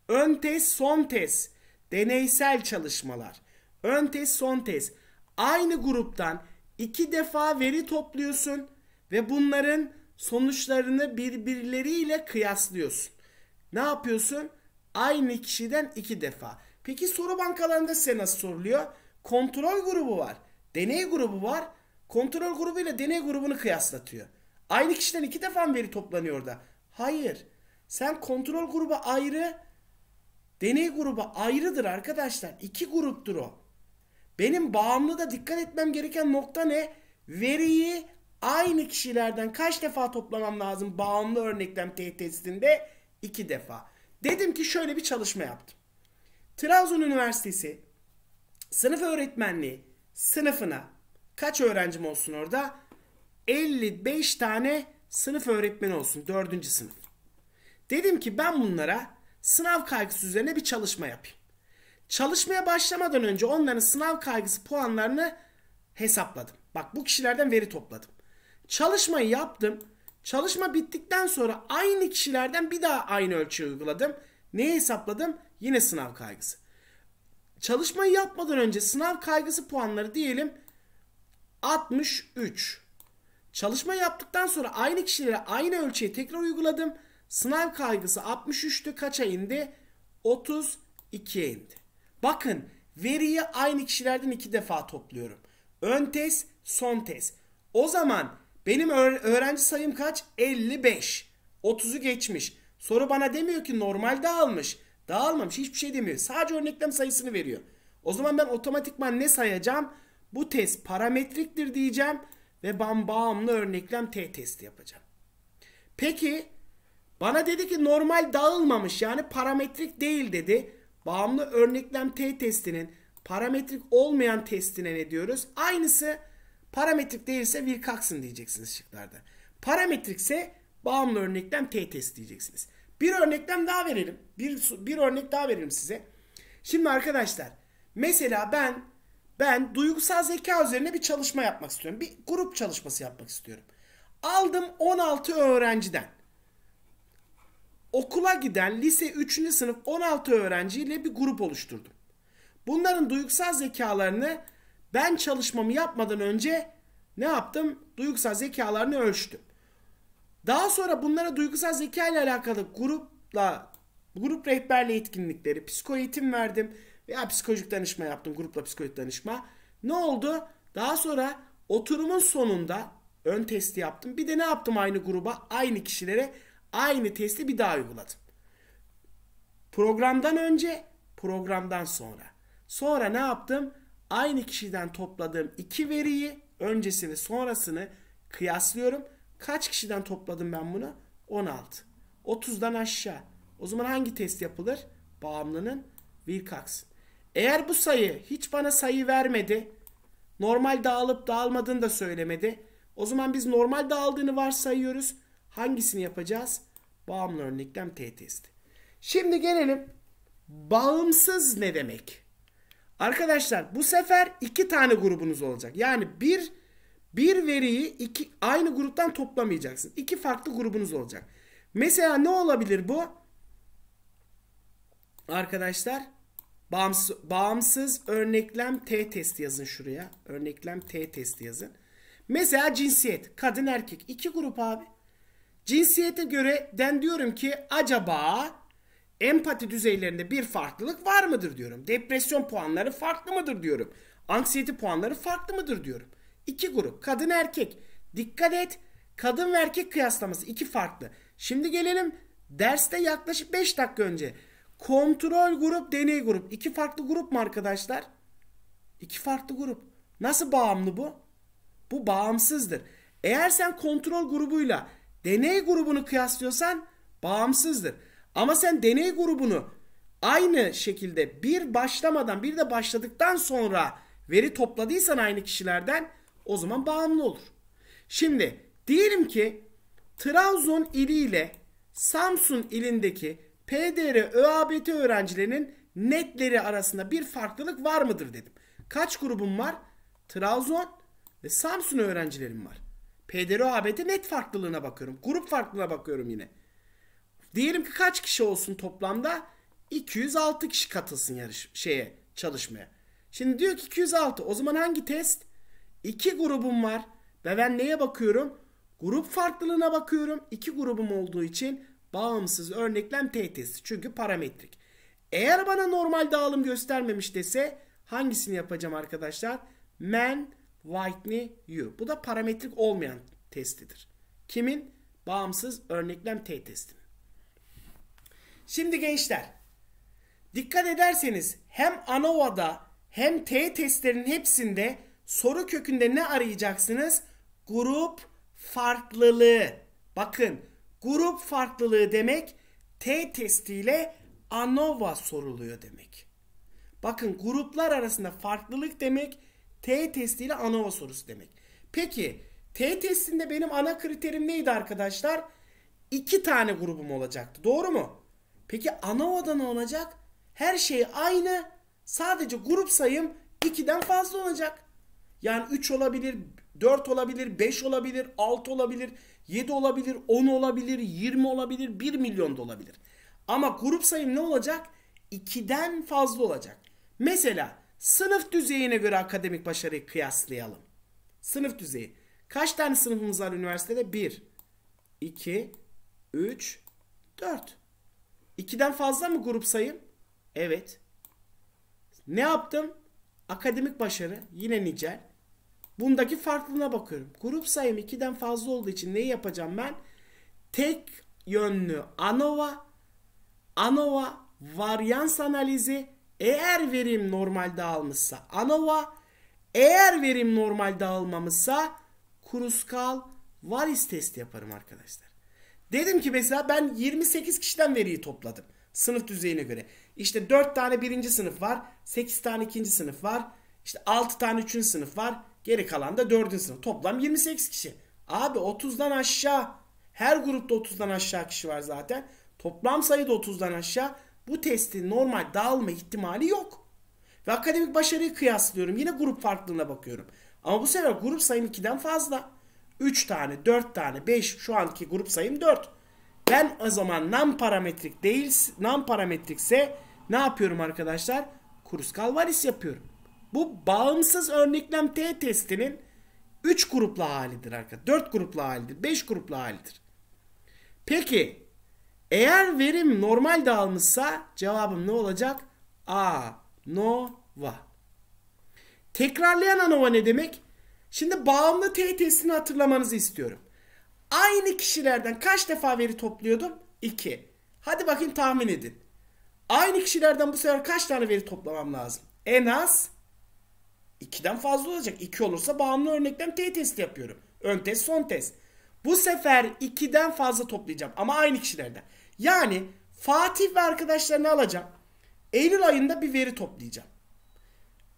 A: Ön test, son test, deneysel çalışmalar. Ön test, son test. Aynı gruptan iki defa veri topluyorsun ve bunların sonuçlarını birbirleriyle kıyaslıyorsun. Ne yapıyorsun? Aynı kişiden iki defa. Peki soru bankalarında size nasıl soruluyor? Kontrol grubu var. Deney grubu var. Kontrol grubu ile deney grubunu kıyaslatıyor. Aynı kişiden iki defa mı veri toplanıyor da? Hayır. Sen kontrol grubu ayrı, deney grubu ayrıdır arkadaşlar. İki gruptur o. Benim bağımlı da dikkat etmem gereken nokta ne? Veriyi aynı kişilerden kaç defa toplamam lazım bağımlı örneklem T testinde? iki defa. Dedim ki şöyle bir çalışma yaptım. Trabzon Üniversitesi sınıf öğretmenliği sınıfına kaç öğrencim olsun orada? 55 tane sınıf öğretmeni olsun dördüncü sınıf. Dedim ki ben bunlara sınav kaygısı üzerine bir çalışma yapayım. Çalışmaya başlamadan önce onların sınav kaygısı puanlarını hesapladım. Bak bu kişilerden veri topladım. Çalışmayı yaptım. Çalışma bittikten sonra aynı kişilerden bir daha aynı ölçü uyguladım. Neyi hesapladım? Yine sınav kaygısı. Çalışmayı yapmadan önce sınav kaygısı puanları diyelim 63. Çalışma yaptıktan sonra aynı kişilere aynı ölçüyü tekrar uyguladım. Sınav kaygısı 63'tü. Kaça indi? 32'ye indi. Bakın veriyi aynı kişilerden iki defa topluyorum. Ön test, son test. O zaman benim öğrenci sayım kaç? 55. 30'u geçmiş. Soru bana demiyor ki normal dağılmış. Dağılmamış hiçbir şey demiyor. Sadece örneklem sayısını veriyor. O zaman ben otomatikman ne sayacağım? Bu test parametriktir diyeceğim. Ve ben bağımlı örneklem T testi yapacağım. Peki bana dedi ki normal dağılmamış yani parametrik değil dedi. Bağımlı örneklem T testinin parametrik olmayan testine ne diyoruz? Aynısı. Parametrik değilse Wilcoxon diyeceksiniz şıklarda. Parametrikse bağımlı örneklem T test diyeceksiniz. Bir örneklem daha verelim. Bir, bir örnek daha verelim size. Şimdi arkadaşlar mesela ben ben duygusal zeka üzerine bir çalışma yapmak istiyorum. Bir grup çalışması yapmak istiyorum. Aldım 16 öğrenciden. Okula giden lise 3. sınıf 16 öğrenciyle bir grup oluşturdum. Bunların duygusal zekalarını ben çalışmamı yapmadan önce ne yaptım? Duygusal zekalarını ölçtüm. Daha sonra bunlara duygusal zeka ile alakalı grupla grup rehberliği etkinlikleri, psiko eğitim verdim veya psikolojik danışma yaptım, grupla psikolojik danışma. Ne oldu? Daha sonra oturumun sonunda ön testi yaptım. Bir de ne yaptım aynı gruba, aynı kişilere aynı testi bir daha uyguladım. Programdan önce, programdan sonra. Sonra ne yaptım? aynı kişiden topladığım iki veriyi öncesi ve sonrasını kıyaslıyorum. Kaç kişiden topladım ben bunu? 16. 30'dan aşağı. O zaman hangi test yapılır? Bağımlının Wilcox. Eğer bu sayı hiç bana sayı vermedi. Normal dağılıp dağılmadığını da söylemedi. O zaman biz normal dağıldığını varsayıyoruz. Hangisini yapacağız? Bağımlı örneklem T testi. Şimdi gelelim bağımsız ne demek? Arkadaşlar bu sefer iki tane grubunuz olacak. Yani bir bir veriyi iki aynı gruptan toplamayacaksın. İki farklı grubunuz olacak. Mesela ne olabilir bu? Arkadaşlar bağımsız, bağımsız örneklem T testi yazın şuraya. Örneklem T testi yazın. Mesela cinsiyet. Kadın erkek. iki grup abi. Cinsiyete göre den diyorum ki acaba empati düzeylerinde bir farklılık var mıdır diyorum. Depresyon puanları farklı mıdır diyorum. Anksiyete puanları farklı mıdır diyorum. İki grup kadın erkek. Dikkat et kadın ve erkek kıyaslaması iki farklı. Şimdi gelelim derste yaklaşık 5 dakika önce. Kontrol grup deney grup. iki farklı grup mu arkadaşlar? İki farklı grup. Nasıl bağımlı bu? Bu bağımsızdır. Eğer sen kontrol grubuyla deney grubunu kıyaslıyorsan bağımsızdır. Ama sen deney grubunu aynı şekilde bir başlamadan bir de başladıktan sonra veri topladıysan aynı kişilerden o zaman bağımlı olur. Şimdi diyelim ki Trabzon ili ile Samsun ilindeki PDR ÖABT öğrencilerinin netleri arasında bir farklılık var mıdır dedim. Kaç grubum var? Trabzon ve Samsun öğrencilerim var. PDR ÖABT net farklılığına bakıyorum. Grup farklılığına bakıyorum yine. Diyelim ki kaç kişi olsun toplamda? 206 kişi katılsın yarış şeye çalışmaya. Şimdi diyor ki 206. O zaman hangi test? İki grubum var. Ve ben neye bakıyorum? Grup farklılığına bakıyorum. İki grubum olduğu için bağımsız örneklem T testi. Çünkü parametrik. Eğer bana normal dağılım göstermemiş dese hangisini yapacağım arkadaşlar? Men, Whitney, You. Bu da parametrik olmayan testidir. Kimin? Bağımsız örneklem T testini? Şimdi gençler dikkat ederseniz hem ANOVA'da hem T testlerin hepsinde soru kökünde ne arayacaksınız? Grup farklılığı. Bakın grup farklılığı demek T testiyle ANOVA soruluyor demek. Bakın gruplar arasında farklılık demek T testiyle ANOVA sorusu demek. Peki T testinde benim ana kriterim neydi arkadaşlar? İki tane grubum olacaktı. Doğru mu? Peki ana oda ne olacak? Her şey aynı. Sadece grup sayım 2'den fazla olacak. Yani 3 olabilir, 4 olabilir, 5 olabilir, 6 olabilir, 7 olabilir, 10 olabilir, 20 olabilir, 1 milyon da olabilir. Ama grup sayım ne olacak? 2'den fazla olacak. Mesela sınıf düzeyine göre akademik başarıyı kıyaslayalım. Sınıf düzeyi. Kaç tane sınıfımız var üniversitede? 1, 2, 3, 4. 2'den fazla mı grup sayım? Evet. Ne yaptım? Akademik başarı yine nicel. Bundaki farklılığına bakıyorum. Grup sayım 2'den fazla olduğu için neyi yapacağım ben? Tek yönlü ANOVA, ANOVA varyans analizi eğer verim normal dağılmışsa ANOVA, eğer verim normal dağılmamışsa Kruskal varis testi yaparım arkadaşlar. Dedim ki mesela ben 28 kişiden veriyi topladım. Sınıf düzeyine göre. İşte 4 tane birinci sınıf var. 8 tane ikinci sınıf var. İşte 6 tane üçüncü sınıf var. Geri kalan da dördüncü sınıf. Toplam 28 kişi. Abi 30'dan aşağı. Her grupta 30'dan aşağı kişi var zaten. Toplam sayıda 30'dan aşağı. Bu testin normal dağılma ihtimali yok. Ve akademik başarıyı kıyaslıyorum. Yine grup farklılığına bakıyorum. Ama bu sefer grup sayım 2'den fazla. 3 tane, 4 tane, 5 şu anki grup sayım 4. Ben o zaman non parametrik değil, non parametrikse ne yapıyorum arkadaşlar? Kruskal varis yapıyorum. Bu bağımsız örneklem T testinin 3 gruplu halidir arkadaşlar. 4 gruplu halidir. 5 gruplu halidir. Peki eğer verim normal dağılmışsa cevabım ne olacak? A nova. Tekrarlayan ANOVA ne demek? Şimdi bağımlı T testini hatırlamanızı istiyorum. Aynı kişilerden kaç defa veri topluyordum? 2. Hadi bakayım tahmin edin. Aynı kişilerden bu sefer kaç tane veri toplamam lazım? En az 2'den fazla olacak. 2 olursa bağımlı örneklem T testi yapıyorum. Ön test son test. Bu sefer 2'den fazla toplayacağım ama aynı kişilerden. Yani Fatih ve arkadaşlarını alacağım. Eylül ayında bir veri toplayacağım.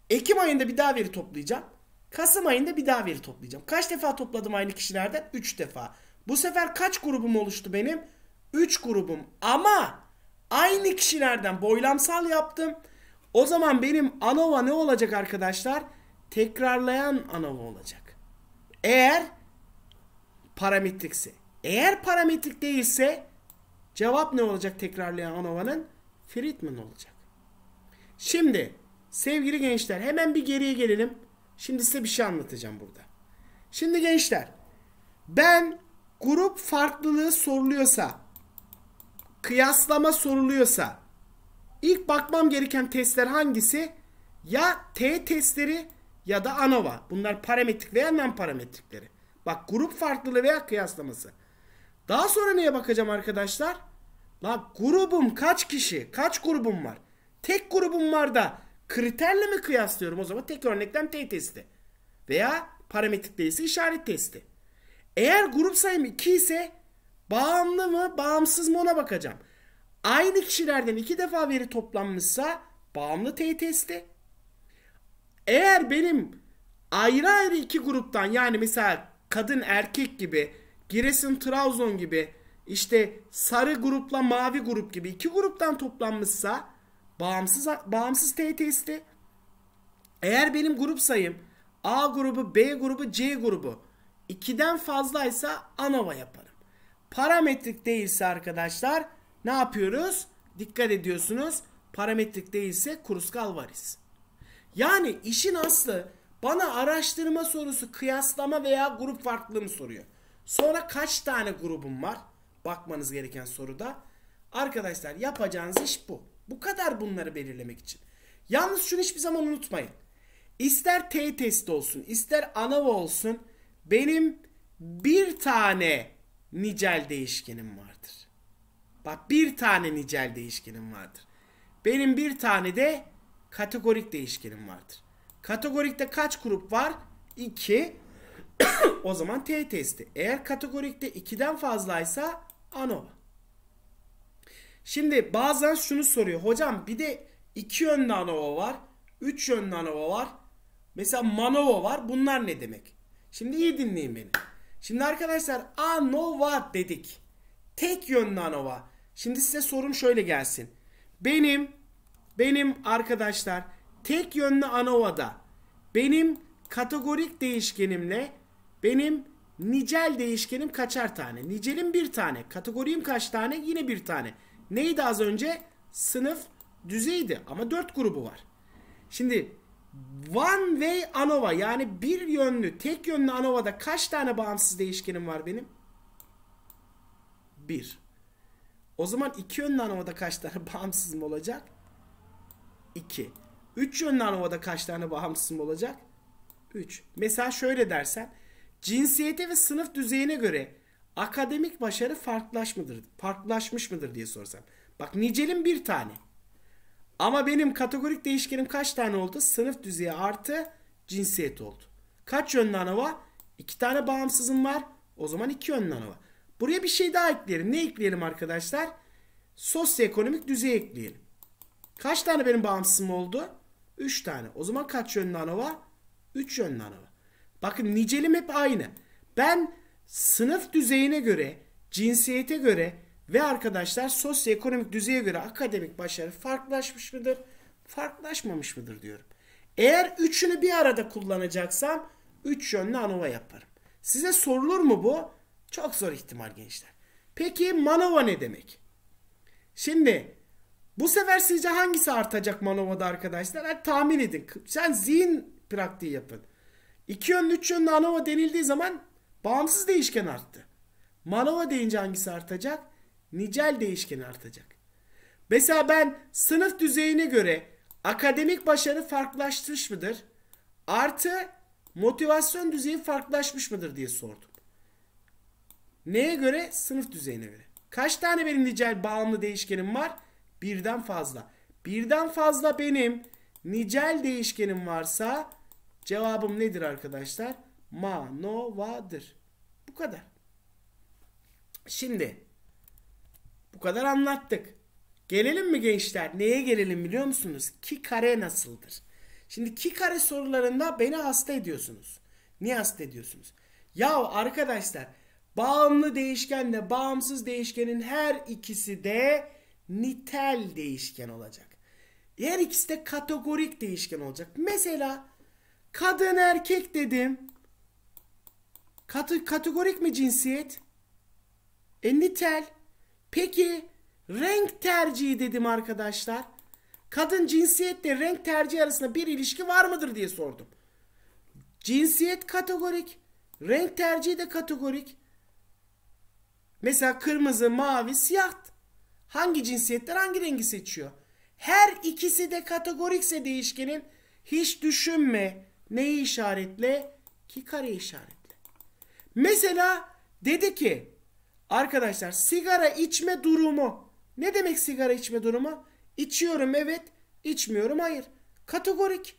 A: Ekim ayında bir daha veri toplayacağım. Kasım ayında bir daha veri toplayacağım. Kaç defa topladım aynı kişilerden? 3 defa. Bu sefer kaç grubum oluştu benim? 3 grubum ama aynı kişilerden boylamsal yaptım. O zaman benim ANOVA ne olacak arkadaşlar? Tekrarlayan ANOVA olacak. Eğer parametrikse. Eğer parametrik değilse cevap ne olacak tekrarlayan ANOVA'nın? Friedman olacak. Şimdi sevgili gençler hemen bir geriye gelelim. Şimdi size bir şey anlatacağım burada. Şimdi gençler ben grup farklılığı soruluyorsa kıyaslama soruluyorsa ilk bakmam gereken testler hangisi? Ya T testleri ya da ANOVA. Bunlar parametrik veya non parametrikleri. Bak grup farklılığı veya kıyaslaması. Daha sonra neye bakacağım arkadaşlar? La grubum kaç kişi? Kaç grubum var? Tek grubum var da kriterle mi kıyaslıyorum o zaman? Tek örneklem T testi veya parametrik değilse işaret testi. Eğer grup sayım 2 ise bağımlı mı bağımsız mı ona bakacağım. Aynı kişilerden iki defa veri toplanmışsa bağımlı T testi. Eğer benim ayrı ayrı iki gruptan yani mesela kadın erkek gibi Giresun Trabzon gibi işte sarı grupla mavi grup gibi iki gruptan toplanmışsa Bağımsız bağımsız T testi. Eğer benim grup sayım A grubu, B grubu, C grubu 2'den fazlaysa ANOVA yaparım. Parametrik değilse arkadaşlar ne yapıyoruz? Dikkat ediyorsunuz. Parametrik değilse Kruskal varis. Yani işin aslı bana araştırma sorusu kıyaslama veya grup farklılığını soruyor. Sonra kaç tane grubum var? Bakmanız gereken soruda. Arkadaşlar yapacağınız iş bu. Bu kadar bunları belirlemek için. Yalnız şunu hiçbir zaman unutmayın. İster T testi olsun, ister ANAVA olsun benim bir tane nicel değişkenim vardır. Bak bir tane nicel değişkenim vardır. Benim bir tane de kategorik değişkenim vardır. Kategorikte kaç grup var? 2. o zaman T testi. Eğer kategorikte 2'den fazlaysa ANOVA. Şimdi bazen şunu soruyor. Hocam bir de iki yönlü ANOVA var. Üç yönlü ANOVA var. Mesela MANOVA var. Bunlar ne demek? Şimdi iyi dinleyin beni. Şimdi arkadaşlar ANOVA dedik. Tek yönlü ANOVA. Şimdi size sorum şöyle gelsin. Benim benim arkadaşlar tek yönlü ANOVA'da benim kategorik değişkenimle benim nicel değişkenim kaçar tane? Nicelim bir tane. Kategoriyim kaç tane? Yine bir tane. Neydi az önce? Sınıf düzeydi ama dört grubu var. Şimdi one way ANOVA yani bir yönlü, tek yönlü ANOVA'da kaç tane bağımsız değişkenim var benim? Bir. O zaman iki yönlü ANOVA'da kaç tane bağımsızım olacak? İki. Üç yönlü ANOVA'da kaç tane bağımsızım olacak? Üç. Mesela şöyle dersen cinsiyete ve sınıf düzeyine göre Akademik başarı farklılaş mıdır, farklılaşmış mıdır diye sorsam. Bak nicelim bir tane. Ama benim kategorik değişkenim kaç tane oldu? Sınıf düzeyi artı cinsiyet oldu. Kaç yönlü anava? İki tane bağımsızım var. O zaman iki yönlü anava. Buraya bir şey daha ekleyelim. Ne ekleyelim arkadaşlar? Sosyoekonomik düzey ekleyelim. Kaç tane benim bağımsızım oldu? Üç tane. O zaman kaç yönlü anava? 3 yönlü anava. Bakın nicelim hep aynı. Ben sınıf düzeyine göre, cinsiyete göre ve arkadaşlar sosyoekonomik düzeye göre akademik başarı farklılaşmış mıdır? Farklılaşmamış mıdır diyorum. Eğer üçünü bir arada kullanacaksam üç yönlü ANOVA yaparım. Size sorulur mu bu? Çok zor ihtimal gençler. Peki MANOVA ne demek? Şimdi bu sefer sizce hangisi artacak MANOVA'da arkadaşlar? Hadi tahmin edin. Sen zihin praktiği yapın. İki yönlü üç yönlü ANOVA denildiği zaman Bağımsız değişken arttı. Manova deyince hangisi artacak? Nicel değişkeni artacak. Mesela ben sınıf düzeyine göre akademik başarı farklılaşmış mıdır? Artı motivasyon düzeyi farklılaşmış mıdır diye sordum. Neye göre? Sınıf düzeyine göre. Kaç tane benim nicel bağımlı değişkenim var? Birden fazla. Birden fazla benim nicel değişkenim varsa cevabım nedir arkadaşlar? Manova'dır. Bu kadar. Şimdi bu kadar anlattık. Gelelim mi gençler? Neye gelelim biliyor musunuz? Ki kare nasıldır? Şimdi ki kare sorularında beni hasta ediyorsunuz. Niye hasta ediyorsunuz? Ya arkadaşlar bağımlı değişkenle bağımsız değişkenin her ikisi de nitel değişken olacak. Her ikisi de kategorik değişken olacak. Mesela kadın erkek dedim. Katı, kategorik mi cinsiyet? E nitel. Peki renk tercihi dedim arkadaşlar. Kadın cinsiyetle renk tercihi arasında bir ilişki var mıdır diye sordum. Cinsiyet kategorik. Renk tercihi de kategorik. Mesela kırmızı, mavi, siyah. Hangi cinsiyetler hangi rengi seçiyor? Her ikisi de kategorikse değişkenin hiç düşünme. Neyi işaretle? Ki kare işaret. Mesela dedi ki arkadaşlar sigara içme durumu. Ne demek sigara içme durumu? İçiyorum evet, içmiyorum hayır. Kategorik.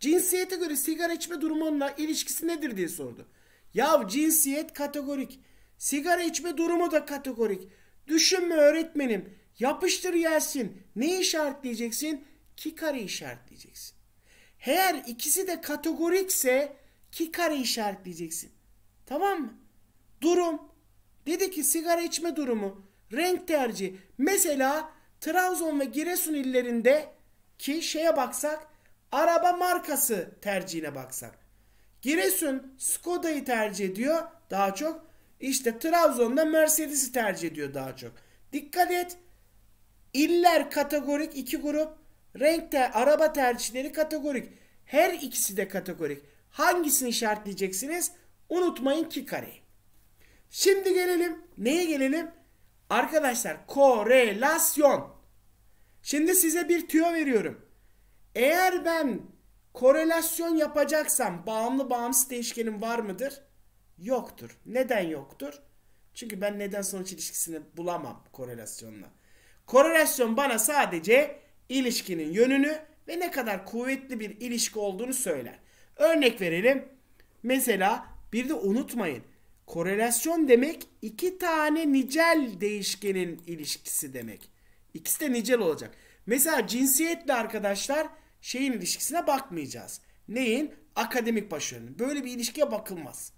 A: Cinsiyete göre sigara içme durumunla ilişkisi nedir diye sordu. Ya cinsiyet kategorik. Sigara içme durumu da kategorik. Düşünme öğretmenim. Yapıştır yersin. Ne işaretleyeceksin? Ki kare işaretleyeceksin. Eğer ikisi de kategorikse ki kare işaretleyeceksin. Tamam mı? Durum. Dedi ki sigara içme durumu. Renk tercihi. Mesela Trabzon ve Giresun illerinde ki şeye baksak araba markası tercihine baksak. Giresun Skoda'yı tercih ediyor daha çok. İşte Trabzon'da Mercedes'i tercih ediyor daha çok. Dikkat et. İller kategorik iki grup. Renkte araba tercihleri kategorik. Her ikisi de kategorik. Hangisini işaretleyeceksiniz? Unutmayın ki kareyi. Şimdi gelelim. Neye gelelim? Arkadaşlar korelasyon. Şimdi size bir tüyo veriyorum. Eğer ben korelasyon yapacaksam bağımlı bağımsız değişkenim var mıdır? Yoktur. Neden yoktur? Çünkü ben neden sonuç ilişkisini bulamam korelasyonla. Korelasyon bana sadece ilişkinin yönünü ve ne kadar kuvvetli bir ilişki olduğunu söyler. Örnek verelim. Mesela bir de unutmayın. Korelasyon demek iki tane nicel değişkenin ilişkisi demek. İkisi de nicel olacak. Mesela cinsiyetle arkadaşlar şeyin ilişkisine bakmayacağız. Neyin? Akademik başarının. Böyle bir ilişkiye bakılmaz.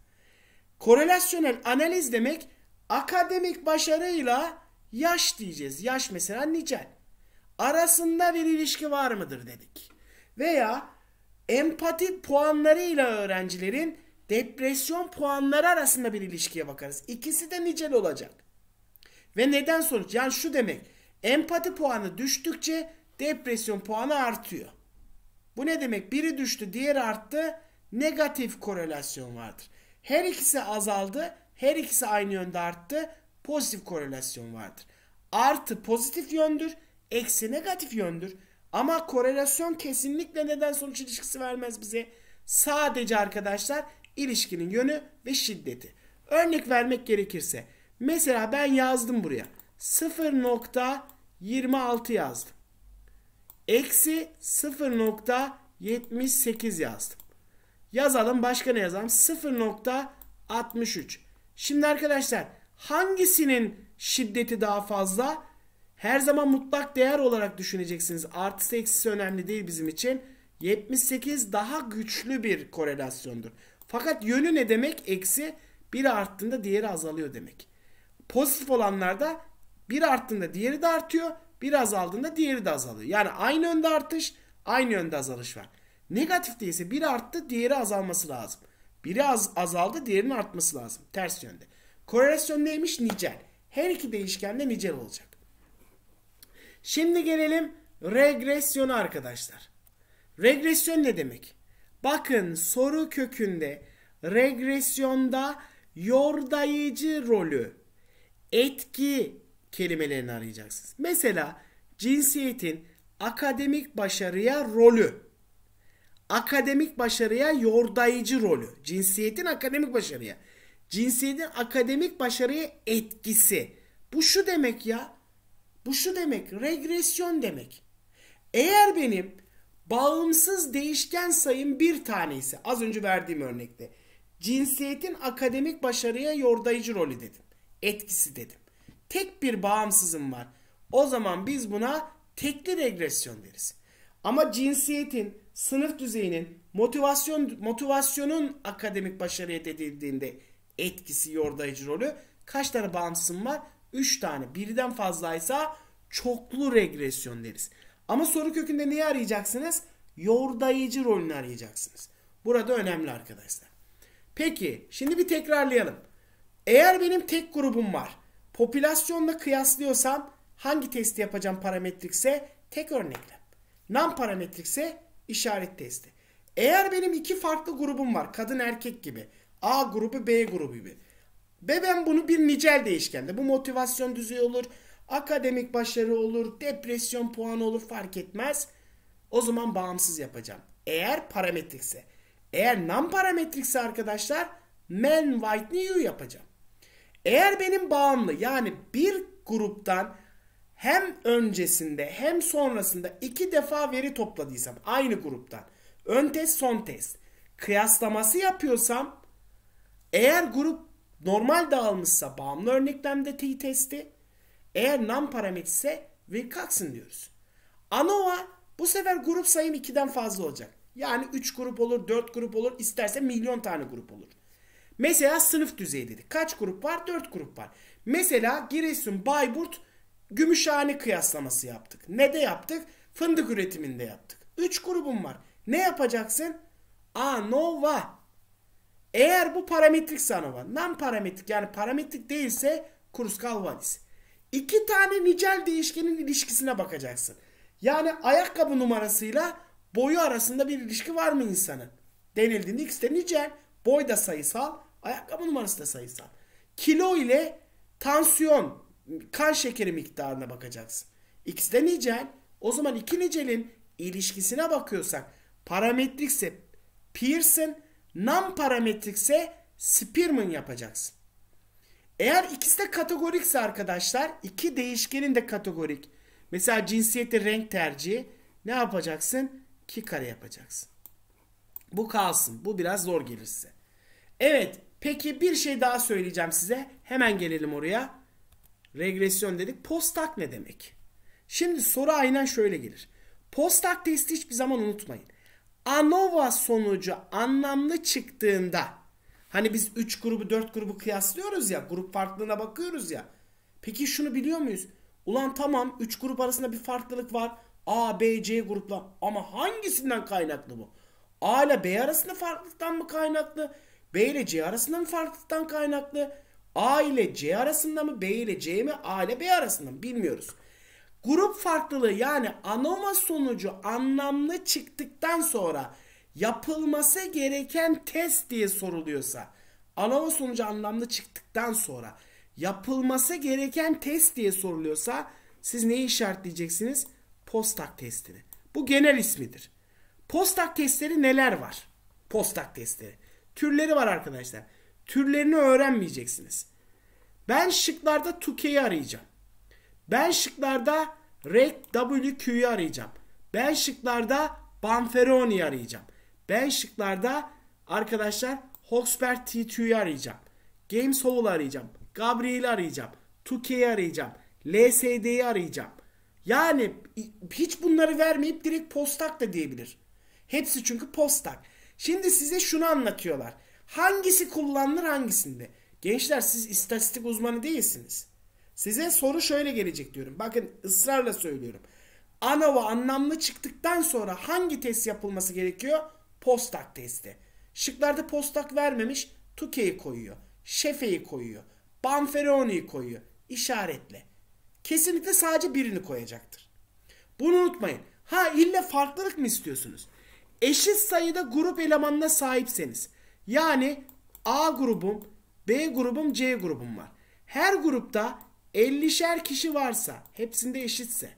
A: Korelasyonel analiz demek akademik başarıyla yaş diyeceğiz. Yaş mesela nicel. Arasında bir ilişki var mıdır dedik. Veya empati puanlarıyla öğrencilerin depresyon puanları arasında bir ilişkiye bakarız. İkisi de nicel olacak. Ve neden sonuç? Yani şu demek. Empati puanı düştükçe depresyon puanı artıyor. Bu ne demek? Biri düştü, diğeri arttı. Negatif korelasyon vardır. Her ikisi azaldı, her ikisi aynı yönde arttı. Pozitif korelasyon vardır. Artı pozitif yöndür, eksi negatif yöndür. Ama korelasyon kesinlikle neden sonuç ilişkisi vermez bize. Sadece arkadaşlar ilişkinin yönü ve şiddeti. Örnek vermek gerekirse mesela ben yazdım buraya 0.26 yazdım. Eksi 0.78 yazdım. Yazalım başka ne yazalım 0.63. Şimdi arkadaşlar hangisinin şiddeti daha fazla? Her zaman mutlak değer olarak düşüneceksiniz. Artısı eksisi önemli değil bizim için. 78 daha güçlü bir korelasyondur. Fakat yönü ne demek? Eksi biri arttığında diğeri azalıyor demek. Pozitif olanlarda biri arttığında diğeri de artıyor. Biri azaldığında diğeri de azalıyor. Yani aynı yönde artış, aynı yönde azalış var. Negatif ise biri arttı, diğeri azalması lazım. Biri az, azaldı, diğerinin artması lazım. Ters yönde. Korelasyon neymiş? Nicel. Her iki değişken de nicel olacak. Şimdi gelelim regresyona arkadaşlar. Regresyon ne demek? Bakın soru kökünde regresyonda yordayıcı rolü etki kelimelerini arayacaksınız. Mesela cinsiyetin akademik başarıya rolü. Akademik başarıya yordayıcı rolü. Cinsiyetin akademik başarıya. Cinsiyetin akademik başarıya etkisi. Bu şu demek ya. Bu şu demek. Regresyon demek. Eğer benim Bağımsız değişken sayım bir tanesi. Az önce verdiğim örnekte. Cinsiyetin akademik başarıya yordayıcı rolü dedim. Etkisi dedim. Tek bir bağımsızım var. O zaman biz buna tekli regresyon deriz. Ama cinsiyetin, sınıf düzeyinin, motivasyon motivasyonun akademik başarıya edildiğinde etkisi yordayıcı rolü kaç tane bağımsızım var? 3 tane. Birden fazlaysa çoklu regresyon deriz. Ama soru kökünde neyi arayacaksınız? Yordayıcı rolünü arayacaksınız. Burada önemli arkadaşlar. Peki şimdi bir tekrarlayalım. Eğer benim tek grubum var. Popülasyonla kıyaslıyorsam hangi testi yapacağım parametrikse? Tek örneklem. Nam parametrikse işaret testi. Eğer benim iki farklı grubum var. Kadın erkek gibi. A grubu B grubu gibi. Ve ben bunu bir nicel değişkende. Bu motivasyon düzeyi olur. Akademik başarı olur, depresyon puanı olur fark etmez. O zaman bağımsız yapacağım. Eğer parametrikse. Eğer non parametrikse arkadaşlar men white new yapacağım. Eğer benim bağımlı yani bir gruptan hem öncesinde hem sonrasında iki defa veri topladıysam aynı gruptan ön test son test kıyaslaması yapıyorsam eğer grup normal dağılmışsa bağımlı örneklemde t testi eğer non parametre ise kalksın diyoruz. ANOVA bu sefer grup sayım 2'den fazla olacak. Yani 3 grup olur, 4 grup olur, isterse milyon tane grup olur. Mesela sınıf düzeyi dedik. Kaç grup var? 4 grup var. Mesela Giresun, Bayburt, Gümüşhane kıyaslaması yaptık. Ne de yaptık? Fındık üretiminde yaptık. 3 grubum var. Ne yapacaksın? ANOVA. Eğer bu parametrik ANOVA, non parametrik yani parametrik değilse Kurskal valisi iki tane nicel değişkenin ilişkisine bakacaksın. Yani ayakkabı numarasıyla boyu arasında bir ilişki var mı insanın? Denildiğinde ikisi de nicel. Boy da sayısal, ayakkabı numarası da sayısal. Kilo ile tansiyon, kan şekeri miktarına bakacaksın. İkisi de nicel. O zaman iki nicelin ilişkisine bakıyorsak parametrikse Pearson, non parametrikse Spearman yapacaksın. Eğer ikisi de kategorikse arkadaşlar iki değişkenin de kategorik. Mesela cinsiyeti renk tercihi ne yapacaksın? 2 kare yapacaksın. Bu kalsın. Bu biraz zor gelir size. Evet peki bir şey daha söyleyeceğim size. Hemen gelelim oraya. Regresyon dedik. Postak ne demek? Şimdi soru aynen şöyle gelir. Postak testi hiçbir zaman unutmayın. ANOVA sonucu anlamlı çıktığında Hani biz 3 grubu 4 grubu kıyaslıyoruz ya grup farklılığına bakıyoruz ya. Peki şunu biliyor muyuz? Ulan tamam 3 grup arasında bir farklılık var. A, B, C grupla ama hangisinden kaynaklı bu? A ile B arasında farklılıktan mı kaynaklı? B ile C arasında mı farklılıktan kaynaklı? A ile C arasında mı? B ile C mi? A ile B arasında mı? Bilmiyoruz. Grup farklılığı yani anoma sonucu anlamlı çıktıktan sonra yapılması gereken test diye soruluyorsa anava sonucu anlamlı çıktıktan sonra yapılması gereken test diye soruluyorsa siz neyi işaretleyeceksiniz? Postak testini. Bu genel ismidir. Postak testleri neler var? Postak testleri. Türleri var arkadaşlar. Türlerini öğrenmeyeceksiniz. Ben şıklarda Tuke'yi arayacağım. Ben şıklarda REC WQ'yu arayacağım. Ben şıklarda Banferoni'yi arayacağım. Ben şıklarda arkadaşlar Hoxbert T2'yi arayacağım. James Hall'u arayacağım. Gabriel'i arayacağım. Tuke'yi arayacağım. LSD'yi arayacağım. Yani hiç bunları vermeyip direkt postak da diyebilir. Hepsi çünkü postak. Şimdi size şunu anlatıyorlar. Hangisi kullanılır hangisinde? Gençler siz istatistik uzmanı değilsiniz. Size soru şöyle gelecek diyorum. Bakın ısrarla söylüyorum. Anava anlamlı çıktıktan sonra hangi test yapılması gerekiyor? Postak testi. Şıklarda postak vermemiş. Tuke'yi koyuyor. Şefe'yi koyuyor. Banferoni'yi koyuyor. İşaretle. Kesinlikle sadece birini koyacaktır. Bunu unutmayın. Ha illa farklılık mı istiyorsunuz? Eşit sayıda grup elemanına sahipseniz. Yani A grubum, B grubum, C grubum var. Her grupta 50'şer kişi varsa, hepsinde eşitse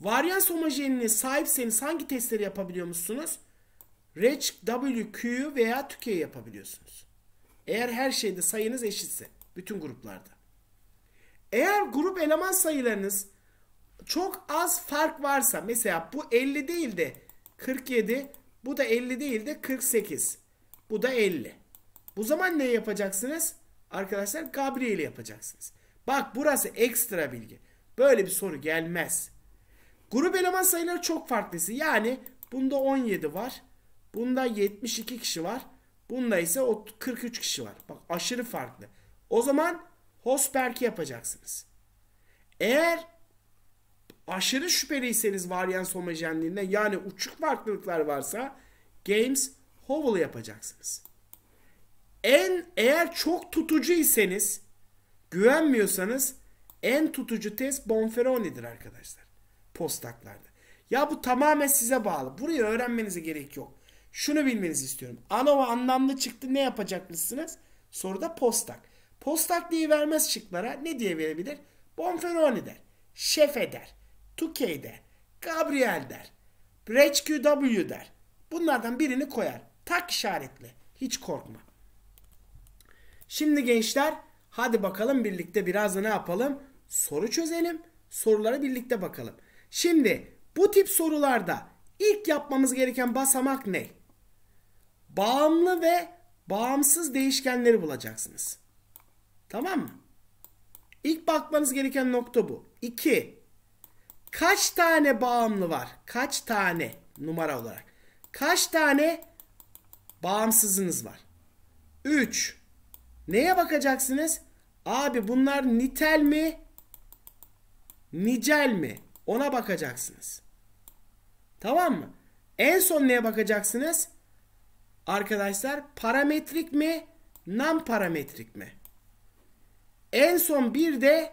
A: Varyans homojenliğine sahipseniz hangi testleri yapabiliyor musunuz? Reç, W, Q veya tükey yapabiliyorsunuz. Eğer her şeyde sayınız eşitse. Bütün gruplarda. Eğer grup eleman sayılarınız çok az fark varsa mesela bu 50 değil de 47 bu da 50 değil de 48 bu da 50. Bu zaman ne yapacaksınız? Arkadaşlar Gabriel'i yapacaksınız. Bak burası ekstra bilgi. Böyle bir soru gelmez. Grup eleman sayıları çok farklısı. Yani bunda 17 var. Bunda 72 kişi var. Bunda ise 43 kişi var. Bak aşırı farklı. O zaman Hosberg'i yapacaksınız. Eğer aşırı şüpheliyseniz varyans homojenliğinden yani uçuk farklılıklar varsa Games Howell yapacaksınız. En eğer çok tutucu iseniz güvenmiyorsanız en tutucu test Bonferroni'dir arkadaşlar postaklarda. Ya bu tamamen size bağlı. Burayı öğrenmenize gerek yok. Şunu bilmenizi istiyorum. Anova anlamlı çıktı ne yapacakmışsınız? Soruda postak. Postak diye vermez şıklara ne diye verebilir? Bonferroni der. Şefe der. Tukey der. Gabriel der. RHQW der. Bunlardan birini koyar. Tak işaretli. Hiç korkma. Şimdi gençler hadi bakalım birlikte biraz da ne yapalım? Soru çözelim. Sorulara birlikte bakalım. Şimdi bu tip sorularda ilk yapmamız gereken basamak ne? Bağımlı ve bağımsız değişkenleri bulacaksınız. Tamam mı? İlk bakmanız gereken nokta bu. 2. Kaç tane bağımlı var? Kaç tane numara olarak? Kaç tane bağımsızınız var? 3. Neye bakacaksınız? Abi bunlar nitel mi? Nicel mi? Ona bakacaksınız. Tamam mı? En son neye bakacaksınız? Arkadaşlar parametrik mi? Non parametrik mi? En son bir de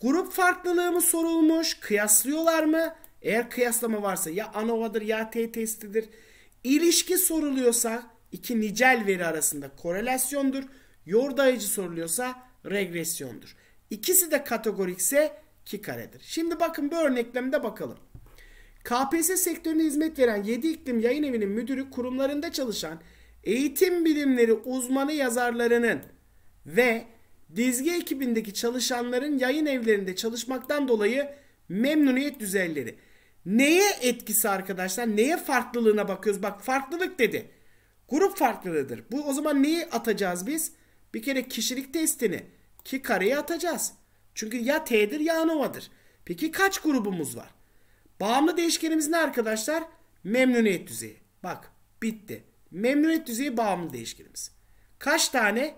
A: grup farklılığı mı sorulmuş? Kıyaslıyorlar mı? Eğer kıyaslama varsa ya ANOVA'dır ya T testidir. İlişki soruluyorsa iki nicel veri arasında korelasyondur. Yordayıcı soruluyorsa regresyondur. İkisi de kategorikse 2 karedir. Şimdi bakın bu örneklemde bakalım. KPSS sektörüne hizmet veren 7 iklim yayın evinin müdürü kurumlarında çalışan eğitim bilimleri uzmanı yazarlarının ve dizgi ekibindeki çalışanların yayın evlerinde çalışmaktan dolayı memnuniyet düzeyleri. Neye etkisi arkadaşlar? Neye farklılığına bakıyoruz? Bak farklılık dedi. Grup farklılığıdır. Bu o zaman neyi atacağız biz? Bir kere kişilik testini ki kareye atacağız. Çünkü ya T'dir ya ANOVA'dır. Peki kaç grubumuz var? Bağımlı değişkenimiz ne arkadaşlar? Memnuniyet düzeyi. Bak bitti. Memnuniyet düzeyi bağımlı değişkenimiz. Kaç tane?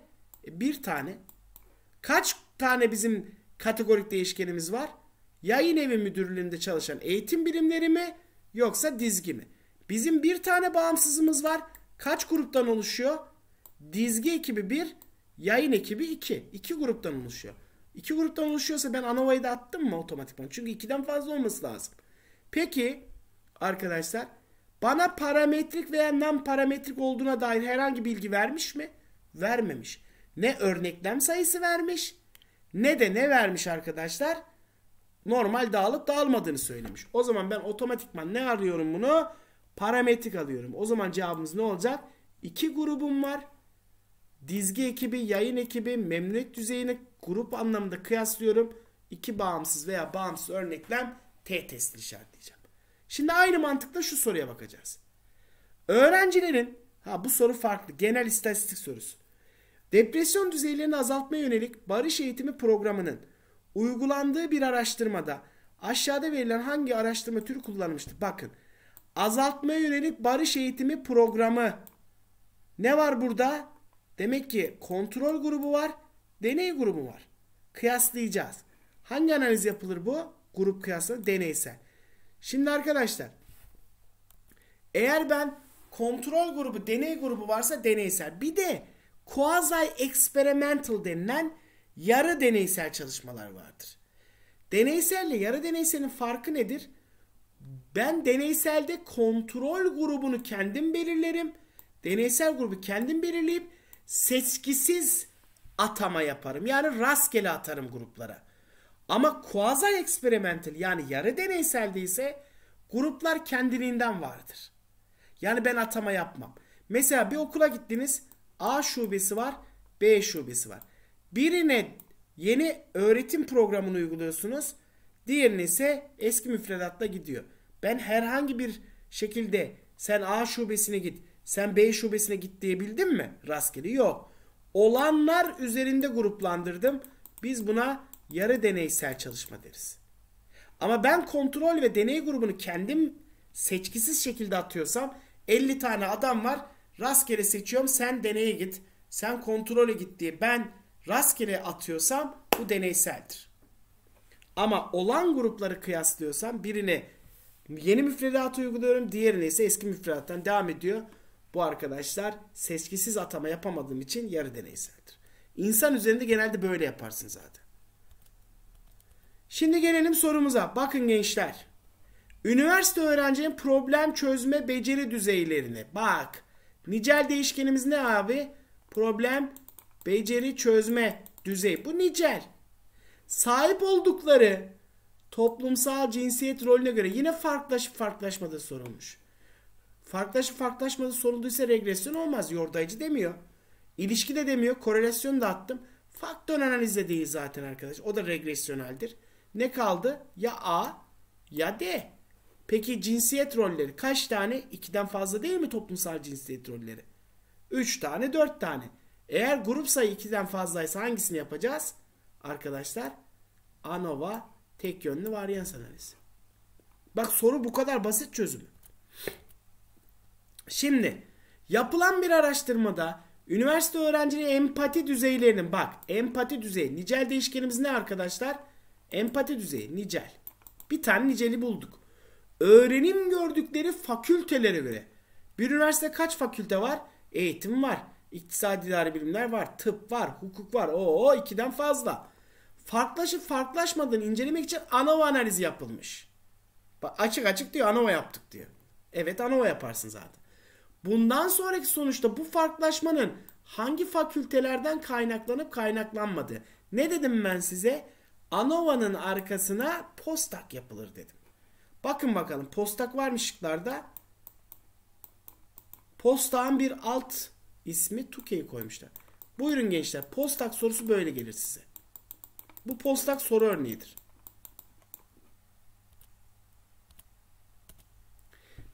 A: E, bir tane. Kaç tane bizim kategorik değişkenimiz var? Yayın evi müdürlüğünde çalışan eğitim birimleri mi yoksa dizgi mi? Bizim bir tane bağımsızımız var. Kaç gruptan oluşuyor? Dizgi ekibi bir, yayın ekibi iki. İki gruptan oluşuyor. İki gruptan oluşuyorsa ben anavayı da attım mı otomatikman? Çünkü iki'den fazla olması lazım. Peki arkadaşlar bana parametrik veya non parametrik olduğuna dair herhangi bilgi vermiş mi? Vermemiş. Ne örneklem sayısı vermiş ne de ne vermiş arkadaşlar? Normal dağılıp dağılmadığını söylemiş. O zaman ben otomatikman ne arıyorum bunu? Parametrik alıyorum. O zaman cevabımız ne olacak? İki grubum var. Dizgi ekibi, yayın ekibi, memnuniyet düzeyini grup anlamında kıyaslıyorum. İki bağımsız veya bağımsız örneklem T testini işaretleyeceğim. Şimdi aynı mantıkla şu soruya bakacağız. Öğrencilerin, ha bu soru farklı, genel istatistik sorusu. Depresyon düzeylerini azaltmaya yönelik barış eğitimi programının uygulandığı bir araştırmada aşağıda verilen hangi araştırma türü kullanılmıştır? Bakın azaltmaya yönelik barış eğitimi programı ne var burada? Demek ki kontrol grubu var Deney grubu var. Kıyaslayacağız. Hangi analiz yapılır bu? Grup kıyaslama deneysel. Şimdi arkadaşlar eğer ben kontrol grubu, deney grubu varsa deneysel. Bir de quasi experimental denilen yarı deneysel çalışmalar vardır. Deneysel ile yarı deneyselin farkı nedir? Ben deneyselde kontrol grubunu kendim belirlerim. Deneysel grubu kendim belirleyip seçkisiz atama yaparım. Yani rastgele atarım gruplara. Ama quasi eksperimental yani yarı deneyselde ise gruplar kendiliğinden vardır. Yani ben atama yapmam. Mesela bir okula gittiniz. A şubesi var, B şubesi var. Birine yeni öğretim programını uyguluyorsunuz. Diğerine ise eski müfredatla gidiyor. Ben herhangi bir şekilde sen A şubesine git, sen B şubesine git diyebildim mi? Rastgele yok olanlar üzerinde gruplandırdım. Biz buna yarı deneysel çalışma deriz. Ama ben kontrol ve deney grubunu kendim seçkisiz şekilde atıyorsam 50 tane adam var rastgele seçiyorum sen deneye git sen kontrole git diye ben rastgele atıyorsam bu deneyseldir. Ama olan grupları kıyaslıyorsam birini yeni müfredat uyguluyorum diğerine ise eski müfredattan devam ediyor. Bu arkadaşlar seçkisiz atama yapamadığım için yarı deneyseldir. İnsan üzerinde genelde böyle yaparsın zaten. Şimdi gelelim sorumuza. Bakın gençler. Üniversite öğrencinin problem çözme beceri düzeylerini. Bak. Nicel değişkenimiz ne abi? Problem beceri çözme düzeyi. Bu nicel. Sahip oldukları toplumsal cinsiyet rolüne göre yine farklılaşıp farklılaşmada sorulmuş. Farklılaşıp farklılaşmadığı sorulduysa regresyon olmaz. Yordayıcı demiyor. İlişki de demiyor. korelasyon da attım. Faktör analizi de değil zaten arkadaş. O da regresyonaldir. Ne kaldı? Ya A ya D. Peki cinsiyet rolleri kaç tane? 2'den fazla değil mi toplumsal cinsiyet rolleri? Üç tane dört tane. Eğer grup sayı 2'den fazlaysa hangisini yapacağız? Arkadaşlar ANOVA tek yönlü varyans analizi. Bak soru bu kadar basit çözümü. Şimdi yapılan bir araştırmada üniversite öğrencileri empati düzeylerinin bak empati düzeyi nicel değişkenimiz ne arkadaşlar? Empati düzeyi nicel. Bir tane niceli bulduk. Öğrenim gördükleri fakültelere göre. Bir üniversite kaç fakülte var? Eğitim var. İktisadi idari bilimler var. Tıp var. Hukuk var. Oo ikiden fazla. Farklaşıp farklılaşmadığını incelemek için ANOVA analizi yapılmış. Bak açık açık diyor ANOVA yaptık diyor. Evet ANOVA yaparsın zaten. Bundan sonraki sonuçta bu farklılaşmanın hangi fakültelerden kaynaklanıp kaynaklanmadı? Ne dedim ben size? ANOVA'nın arkasına postak yapılır dedim. Bakın bakalım postak varmış şıklarda. Postağın bir alt ismi Tukey'i koymuşlar. Buyurun gençler postak sorusu böyle gelir size. Bu postak soru örneğidir.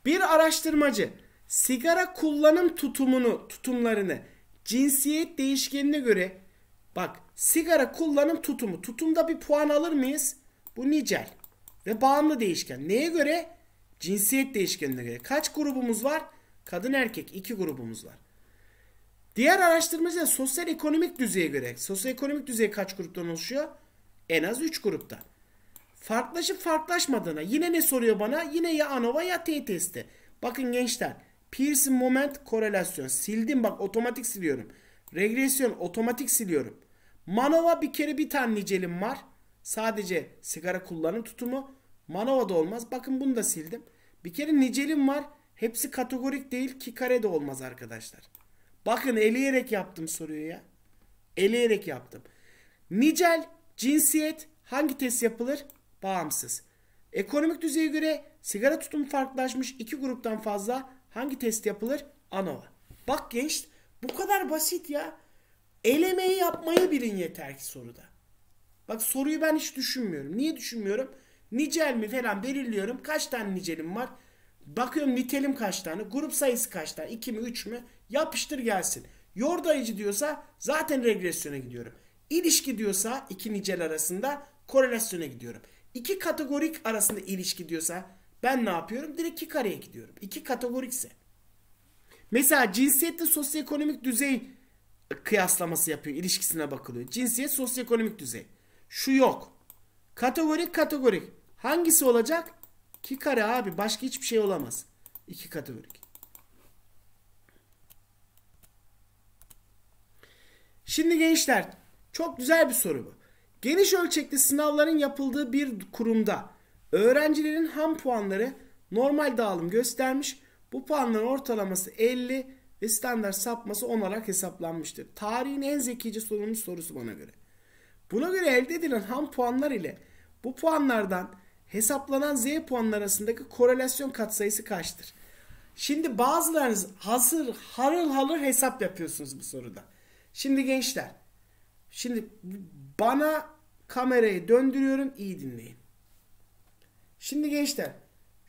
A: Bir araştırmacı sigara kullanım tutumunu, tutumlarını cinsiyet değişkenine göre bak sigara kullanım tutumu. Tutumda bir puan alır mıyız? Bu nicel ve bağımlı değişken. Neye göre? Cinsiyet değişkenine göre. Kaç grubumuz var? Kadın erkek iki grubumuz var. Diğer araştırmacı sosyal ekonomik düzeye göre. Sosyoekonomik düzey kaç gruptan oluşuyor? En az 3 gruptan. Farklılaşıp farklılaşmadığına yine ne soruyor bana? Yine ya ANOVA ya T testi. Bakın gençler Pearson moment korelasyon. Sildim bak otomatik siliyorum. Regresyon otomatik siliyorum. Manova bir kere bir tane nicelim var. Sadece sigara kullanım tutumu. Manova da olmaz. Bakın bunu da sildim. Bir kere nicelim var. Hepsi kategorik değil ki kare de olmaz arkadaşlar. Bakın eleyerek yaptım soruyu ya. Eleyerek yaptım. Nicel, cinsiyet hangi test yapılır? Bağımsız. Ekonomik düzeye göre sigara tutumu farklılaşmış iki gruptan fazla Hangi test yapılır? ANOVA. Bak genç bu kadar basit ya. Elemeyi yapmayı bilin yeter ki soruda. Bak soruyu ben hiç düşünmüyorum. Niye düşünmüyorum? Nicel mi falan belirliyorum. Kaç tane nicelim var? Bakıyorum nitelim kaç tane? Grup sayısı kaç tane? 2 mi 3 mü? Yapıştır gelsin. Yordayıcı diyorsa zaten regresyona gidiyorum. İlişki diyorsa iki nicel arasında korelasyona gidiyorum. İki kategorik arasında ilişki diyorsa ben ne yapıyorum? Direkt 2 kareye gidiyorum. 2 kategorikse. Mesela cinsiyetle sosyoekonomik düzey kıyaslaması yapıyor. ilişkisine bakılıyor. Cinsiyet sosyoekonomik düzey. Şu yok. Kategorik kategorik. Hangisi olacak? İki kare abi. Başka hiçbir şey olamaz. İki kategorik. Şimdi gençler çok güzel bir soru bu. Geniş ölçekli sınavların yapıldığı bir kurumda Öğrencilerin ham puanları normal dağılım göstermiş. Bu puanların ortalaması 50 ve standart sapması 10 olarak hesaplanmıştır. Tarihin en zekice sorulmuş sorusu bana göre. Buna göre elde edilen ham puanlar ile bu puanlardan hesaplanan Z puanlar arasındaki korelasyon katsayısı kaçtır? Şimdi bazılarınız hazır harıl harıl hesap yapıyorsunuz bu soruda. Şimdi gençler, şimdi bana kamerayı döndürüyorum iyi dinleyin. Şimdi gençler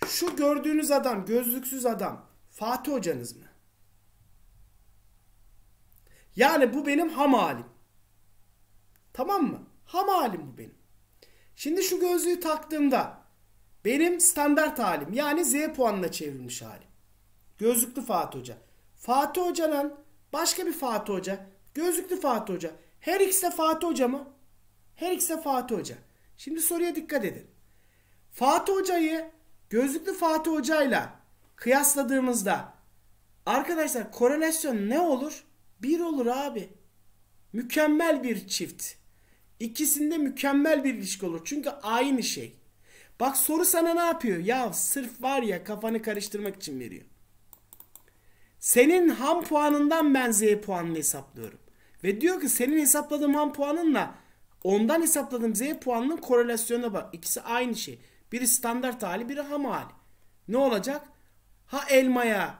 A: şu gördüğünüz adam gözlüksüz adam Fatih hocanız mı? Yani bu benim ham halim. Tamam mı? Ham halim bu benim. Şimdi şu gözlüğü taktığımda benim standart halim yani Z puanına çevrilmiş halim. Gözlüklü Fatih Hoca. Fatih Hoca'nın başka bir Fatih Hoca. Gözlüklü Fatih Hoca. Her ikisi de Fatih Hoca mı? Her ikisi de Fatih Hoca. Şimdi soruya dikkat edin. Fatih Hoca'yı gözlüklü Fatih Hoca'yla kıyasladığımızda arkadaşlar korelasyon ne olur? Bir olur abi. Mükemmel bir çift. İkisinde mükemmel bir ilişki olur. Çünkü aynı şey. Bak soru sana ne yapıyor? Ya sırf var ya kafanı karıştırmak için veriyor. Senin ham puanından ben Z puanını hesaplıyorum. Ve diyor ki senin hesapladığın ham puanınla ondan hesapladığım Z puanının korelasyonuna bak. İkisi aynı şey. Biri standart hali, biri ham hali. Ne olacak? Ha elmaya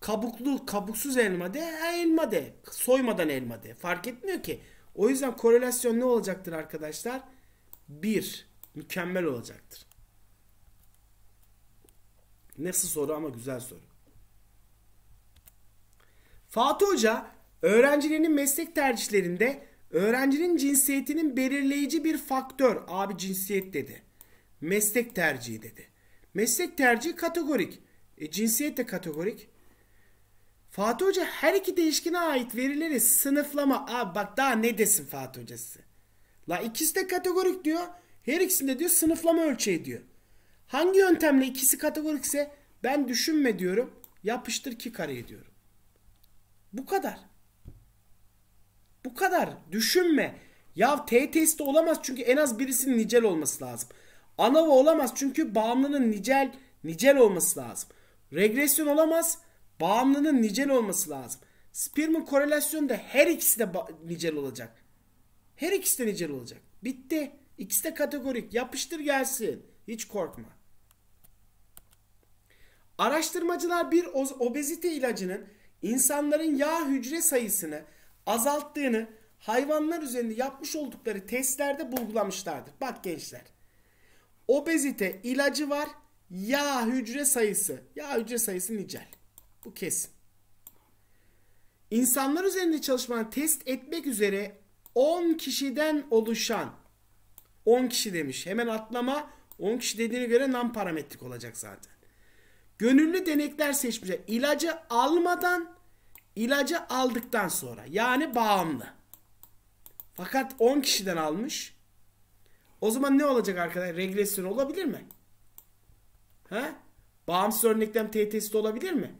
A: kabuklu, kabuksuz elma de, ha elma de. Soymadan elma de. Fark etmiyor ki. O yüzden korelasyon ne olacaktır arkadaşlar? Bir, Mükemmel olacaktır. Nasıl soru ama güzel soru. Fatih Hoca öğrencilerinin meslek tercihlerinde öğrencinin cinsiyetinin belirleyici bir faktör abi cinsiyet dedi meslek tercihi dedi. Meslek tercihi kategorik. E, cinsiyet de kategorik. Fatih Hoca her iki değişkine ait verileri sınıflama. Abi bak daha ne desin Fatih Hocası. La ikisi de kategorik diyor. Her ikisinde diyor sınıflama ölçeği diyor. Hangi yöntemle ikisi kategorikse ben düşünme diyorum. Yapıştır ki kareye diyorum. Bu kadar. Bu kadar. Düşünme. Ya T testi olamaz çünkü en az birisinin nicel olması lazım. Anava olamaz çünkü bağımlının nicel nicel olması lazım. Regresyon olamaz. Bağımlının nicel olması lazım. Spearman korelasyonu da her ikisi de nicel olacak. Her ikisi de nicel olacak. Bitti. İkisi de kategorik. Yapıştır gelsin. Hiç korkma. Araştırmacılar bir obezite ilacının insanların yağ hücre sayısını azalttığını hayvanlar üzerinde yapmış oldukları testlerde bulgulamışlardır. Bak gençler. Obezite ilacı var. Yağ hücre sayısı. Yağ hücre sayısı nicel. Bu kesin. İnsanlar üzerinde çalışmanı test etmek üzere 10 kişiden oluşan 10 kişi demiş. Hemen atlama 10 kişi dediğine göre nam parametrik olacak zaten. Gönüllü denekler seçmişler. İlacı almadan ilacı aldıktan sonra yani bağımlı. Fakat 10 kişiden almış. O zaman ne olacak arkadaşlar? Regresyon olabilir mi? He? Bağımsız örneklem t testi olabilir mi?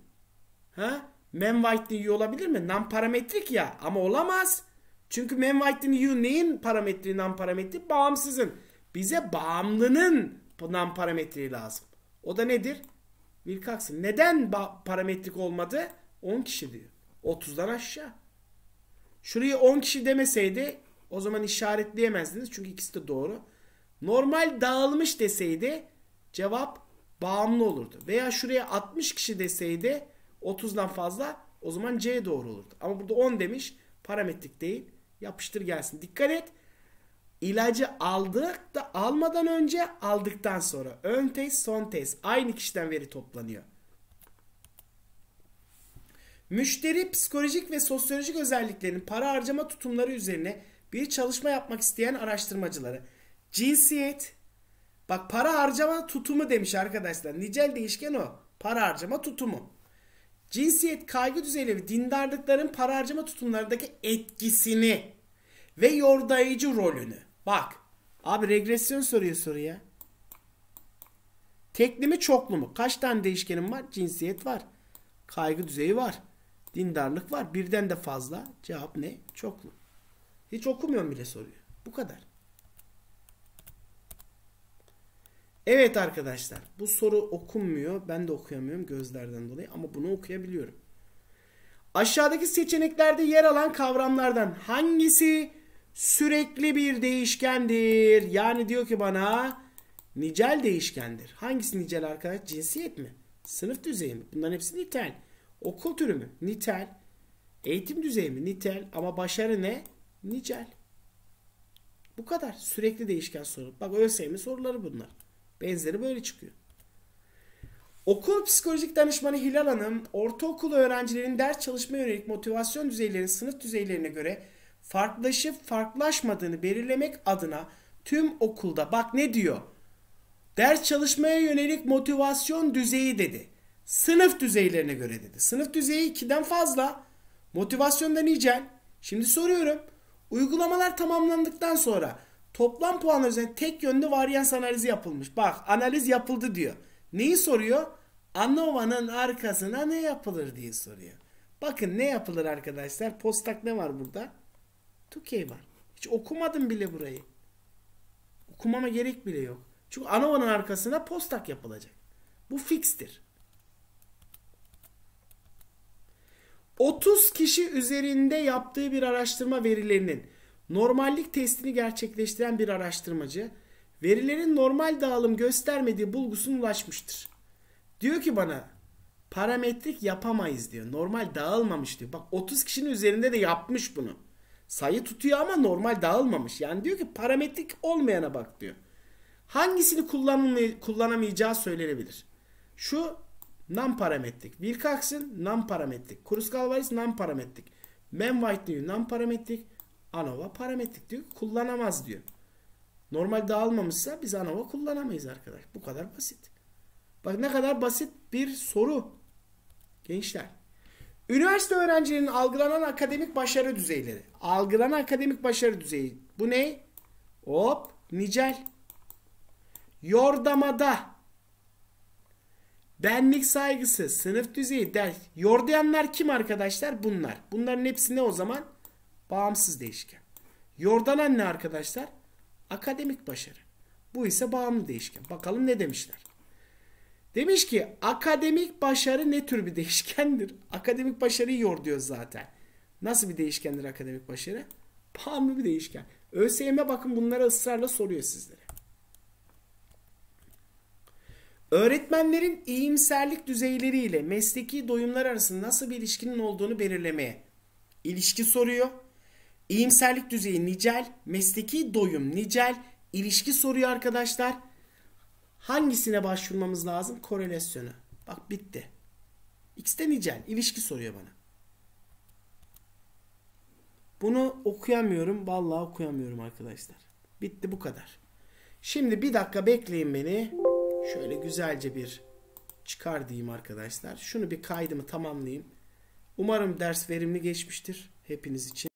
A: He? Manwhite'nin U olabilir mi? Nam parametrik ya ama olamaz. Çünkü Manwhite'nin U neyin parametri nam parametri? Bağımsızın. Bize bağımlının nam parametri lazım. O da nedir? Wilcox'ın. Neden parametrik olmadı? 10 kişi diyor. 30'dan aşağı. Şurayı 10 kişi demeseydi o zaman işaretleyemezdiniz çünkü ikisi de doğru. Normal dağılmış deseydi cevap bağımlı olurdu. Veya şuraya 60 kişi deseydi 30'dan fazla o zaman C doğru olurdu. Ama burada 10 demiş parametrik değil yapıştır gelsin. Dikkat et ilacı aldık da almadan önce aldıktan sonra ön test son test aynı kişiden veri toplanıyor. Müşteri psikolojik ve sosyolojik özelliklerinin para harcama tutumları üzerine bir çalışma yapmak isteyen araştırmacıları. Cinsiyet, bak para harcama tutumu demiş arkadaşlar. Nicel değişken o. Para harcama tutumu. Cinsiyet, kaygı düzeyi ve dindarlıkların para harcama tutumlarındaki etkisini ve yordayıcı rolünü. Bak, abi regresyon soruyor soruya. Tekli mi çoklu mu? Kaç tane değişkenim var? Cinsiyet var. Kaygı düzeyi var. Dindarlık var. Birden de fazla. Cevap ne? Çoklu. Hiç okumuyorum bile soruyu. Bu kadar. Evet arkadaşlar bu soru okunmuyor. Ben de okuyamıyorum gözlerden dolayı ama bunu okuyabiliyorum. Aşağıdaki seçeneklerde yer alan kavramlardan hangisi sürekli bir değişkendir? Yani diyor ki bana nicel değişkendir. Hangisi nicel arkadaş? Cinsiyet mi? Sınıf düzeyi mi? Bunların hepsi nitel. Okul türü mü? Nitel. Eğitim düzeyi mi? Nitel. Ama başarı ne? nicel. Bu kadar. Sürekli değişken soru. Bak ÖSYM soruları bunlar. Benzeri böyle çıkıyor. Okul psikolojik danışmanı Hilal Hanım, ortaokul öğrencilerin ders çalışma yönelik motivasyon düzeylerinin sınıf düzeylerine göre farklılaşıp farklılaşmadığını belirlemek adına tüm okulda bak ne diyor? Ders çalışmaya yönelik motivasyon düzeyi dedi. Sınıf düzeylerine göre dedi. Sınıf düzeyi 2'den fazla. Motivasyonda nicel. Şimdi soruyorum. Uygulamalar tamamlandıktan sonra toplam puan üzerine tek yönlü varyans analizi yapılmış. Bak analiz yapıldı diyor. Neyi soruyor? ANOVA'nın arkasına ne yapılır diye soruyor. Bakın ne yapılır arkadaşlar? Postak ne var burada? Tukey var. Hiç okumadım bile burayı. Okumama gerek bile yok. Çünkü ANOVA'nın arkasına postak yapılacak. Bu fikstir. 30 kişi üzerinde yaptığı bir araştırma verilerinin normallik testini gerçekleştiren bir araştırmacı verilerin normal dağılım göstermediği bulgusuna ulaşmıştır. Diyor ki bana parametrik yapamayız diyor. Normal dağılmamış diyor. Bak 30 kişinin üzerinde de yapmış bunu. Sayı tutuyor ama normal dağılmamış. Yani diyor ki parametrik olmayana bak diyor. Hangisini kullanamayacağı söylenebilir. Şu non-parametric. Wilcox'ın non-parametric. Kuruskalvaris non-parametric. Manwhite diyor non parametrik, ANOVA parametrik diyor. Kullanamaz diyor. Normal dağılmamışsa biz ANOVA kullanamayız arkadaş. Bu kadar basit. Bak ne kadar basit bir soru. Gençler. Üniversite öğrencilerinin algılanan akademik başarı düzeyleri. Algılanan akademik başarı düzeyi. Bu ne? Hop. Nicel. Yordamada Benlik saygısı, sınıf düzeyi, ders. Yordayanlar kim arkadaşlar? Bunlar. Bunların hepsi ne o zaman? Bağımsız değişken. Yordanan ne arkadaşlar? Akademik başarı. Bu ise bağımlı değişken. Bakalım ne demişler. Demiş ki akademik başarı ne tür bir değişkendir? Akademik başarıyı yor diyor zaten. Nasıl bir değişkendir akademik başarı? Bağımlı bir değişken. ÖSYM bakın bunları ısrarla soruyor sizlere. Öğretmenlerin iyimserlik düzeyleriyle mesleki doyumlar arasında nasıl bir ilişkinin olduğunu belirlemeye ilişki soruyor. İyimserlik düzeyi nicel, mesleki doyum nicel, ilişki soruyor arkadaşlar. Hangisine başvurmamız lazım? Korelasyonu. Bak bitti. X de nicel. ilişki soruyor bana. Bunu okuyamıyorum. Vallahi okuyamıyorum arkadaşlar. Bitti bu kadar. Şimdi bir dakika bekleyin beni. Şöyle güzelce bir çıkar diyeyim arkadaşlar. Şunu bir kaydımı tamamlayayım. Umarım ders verimli geçmiştir hepiniz için.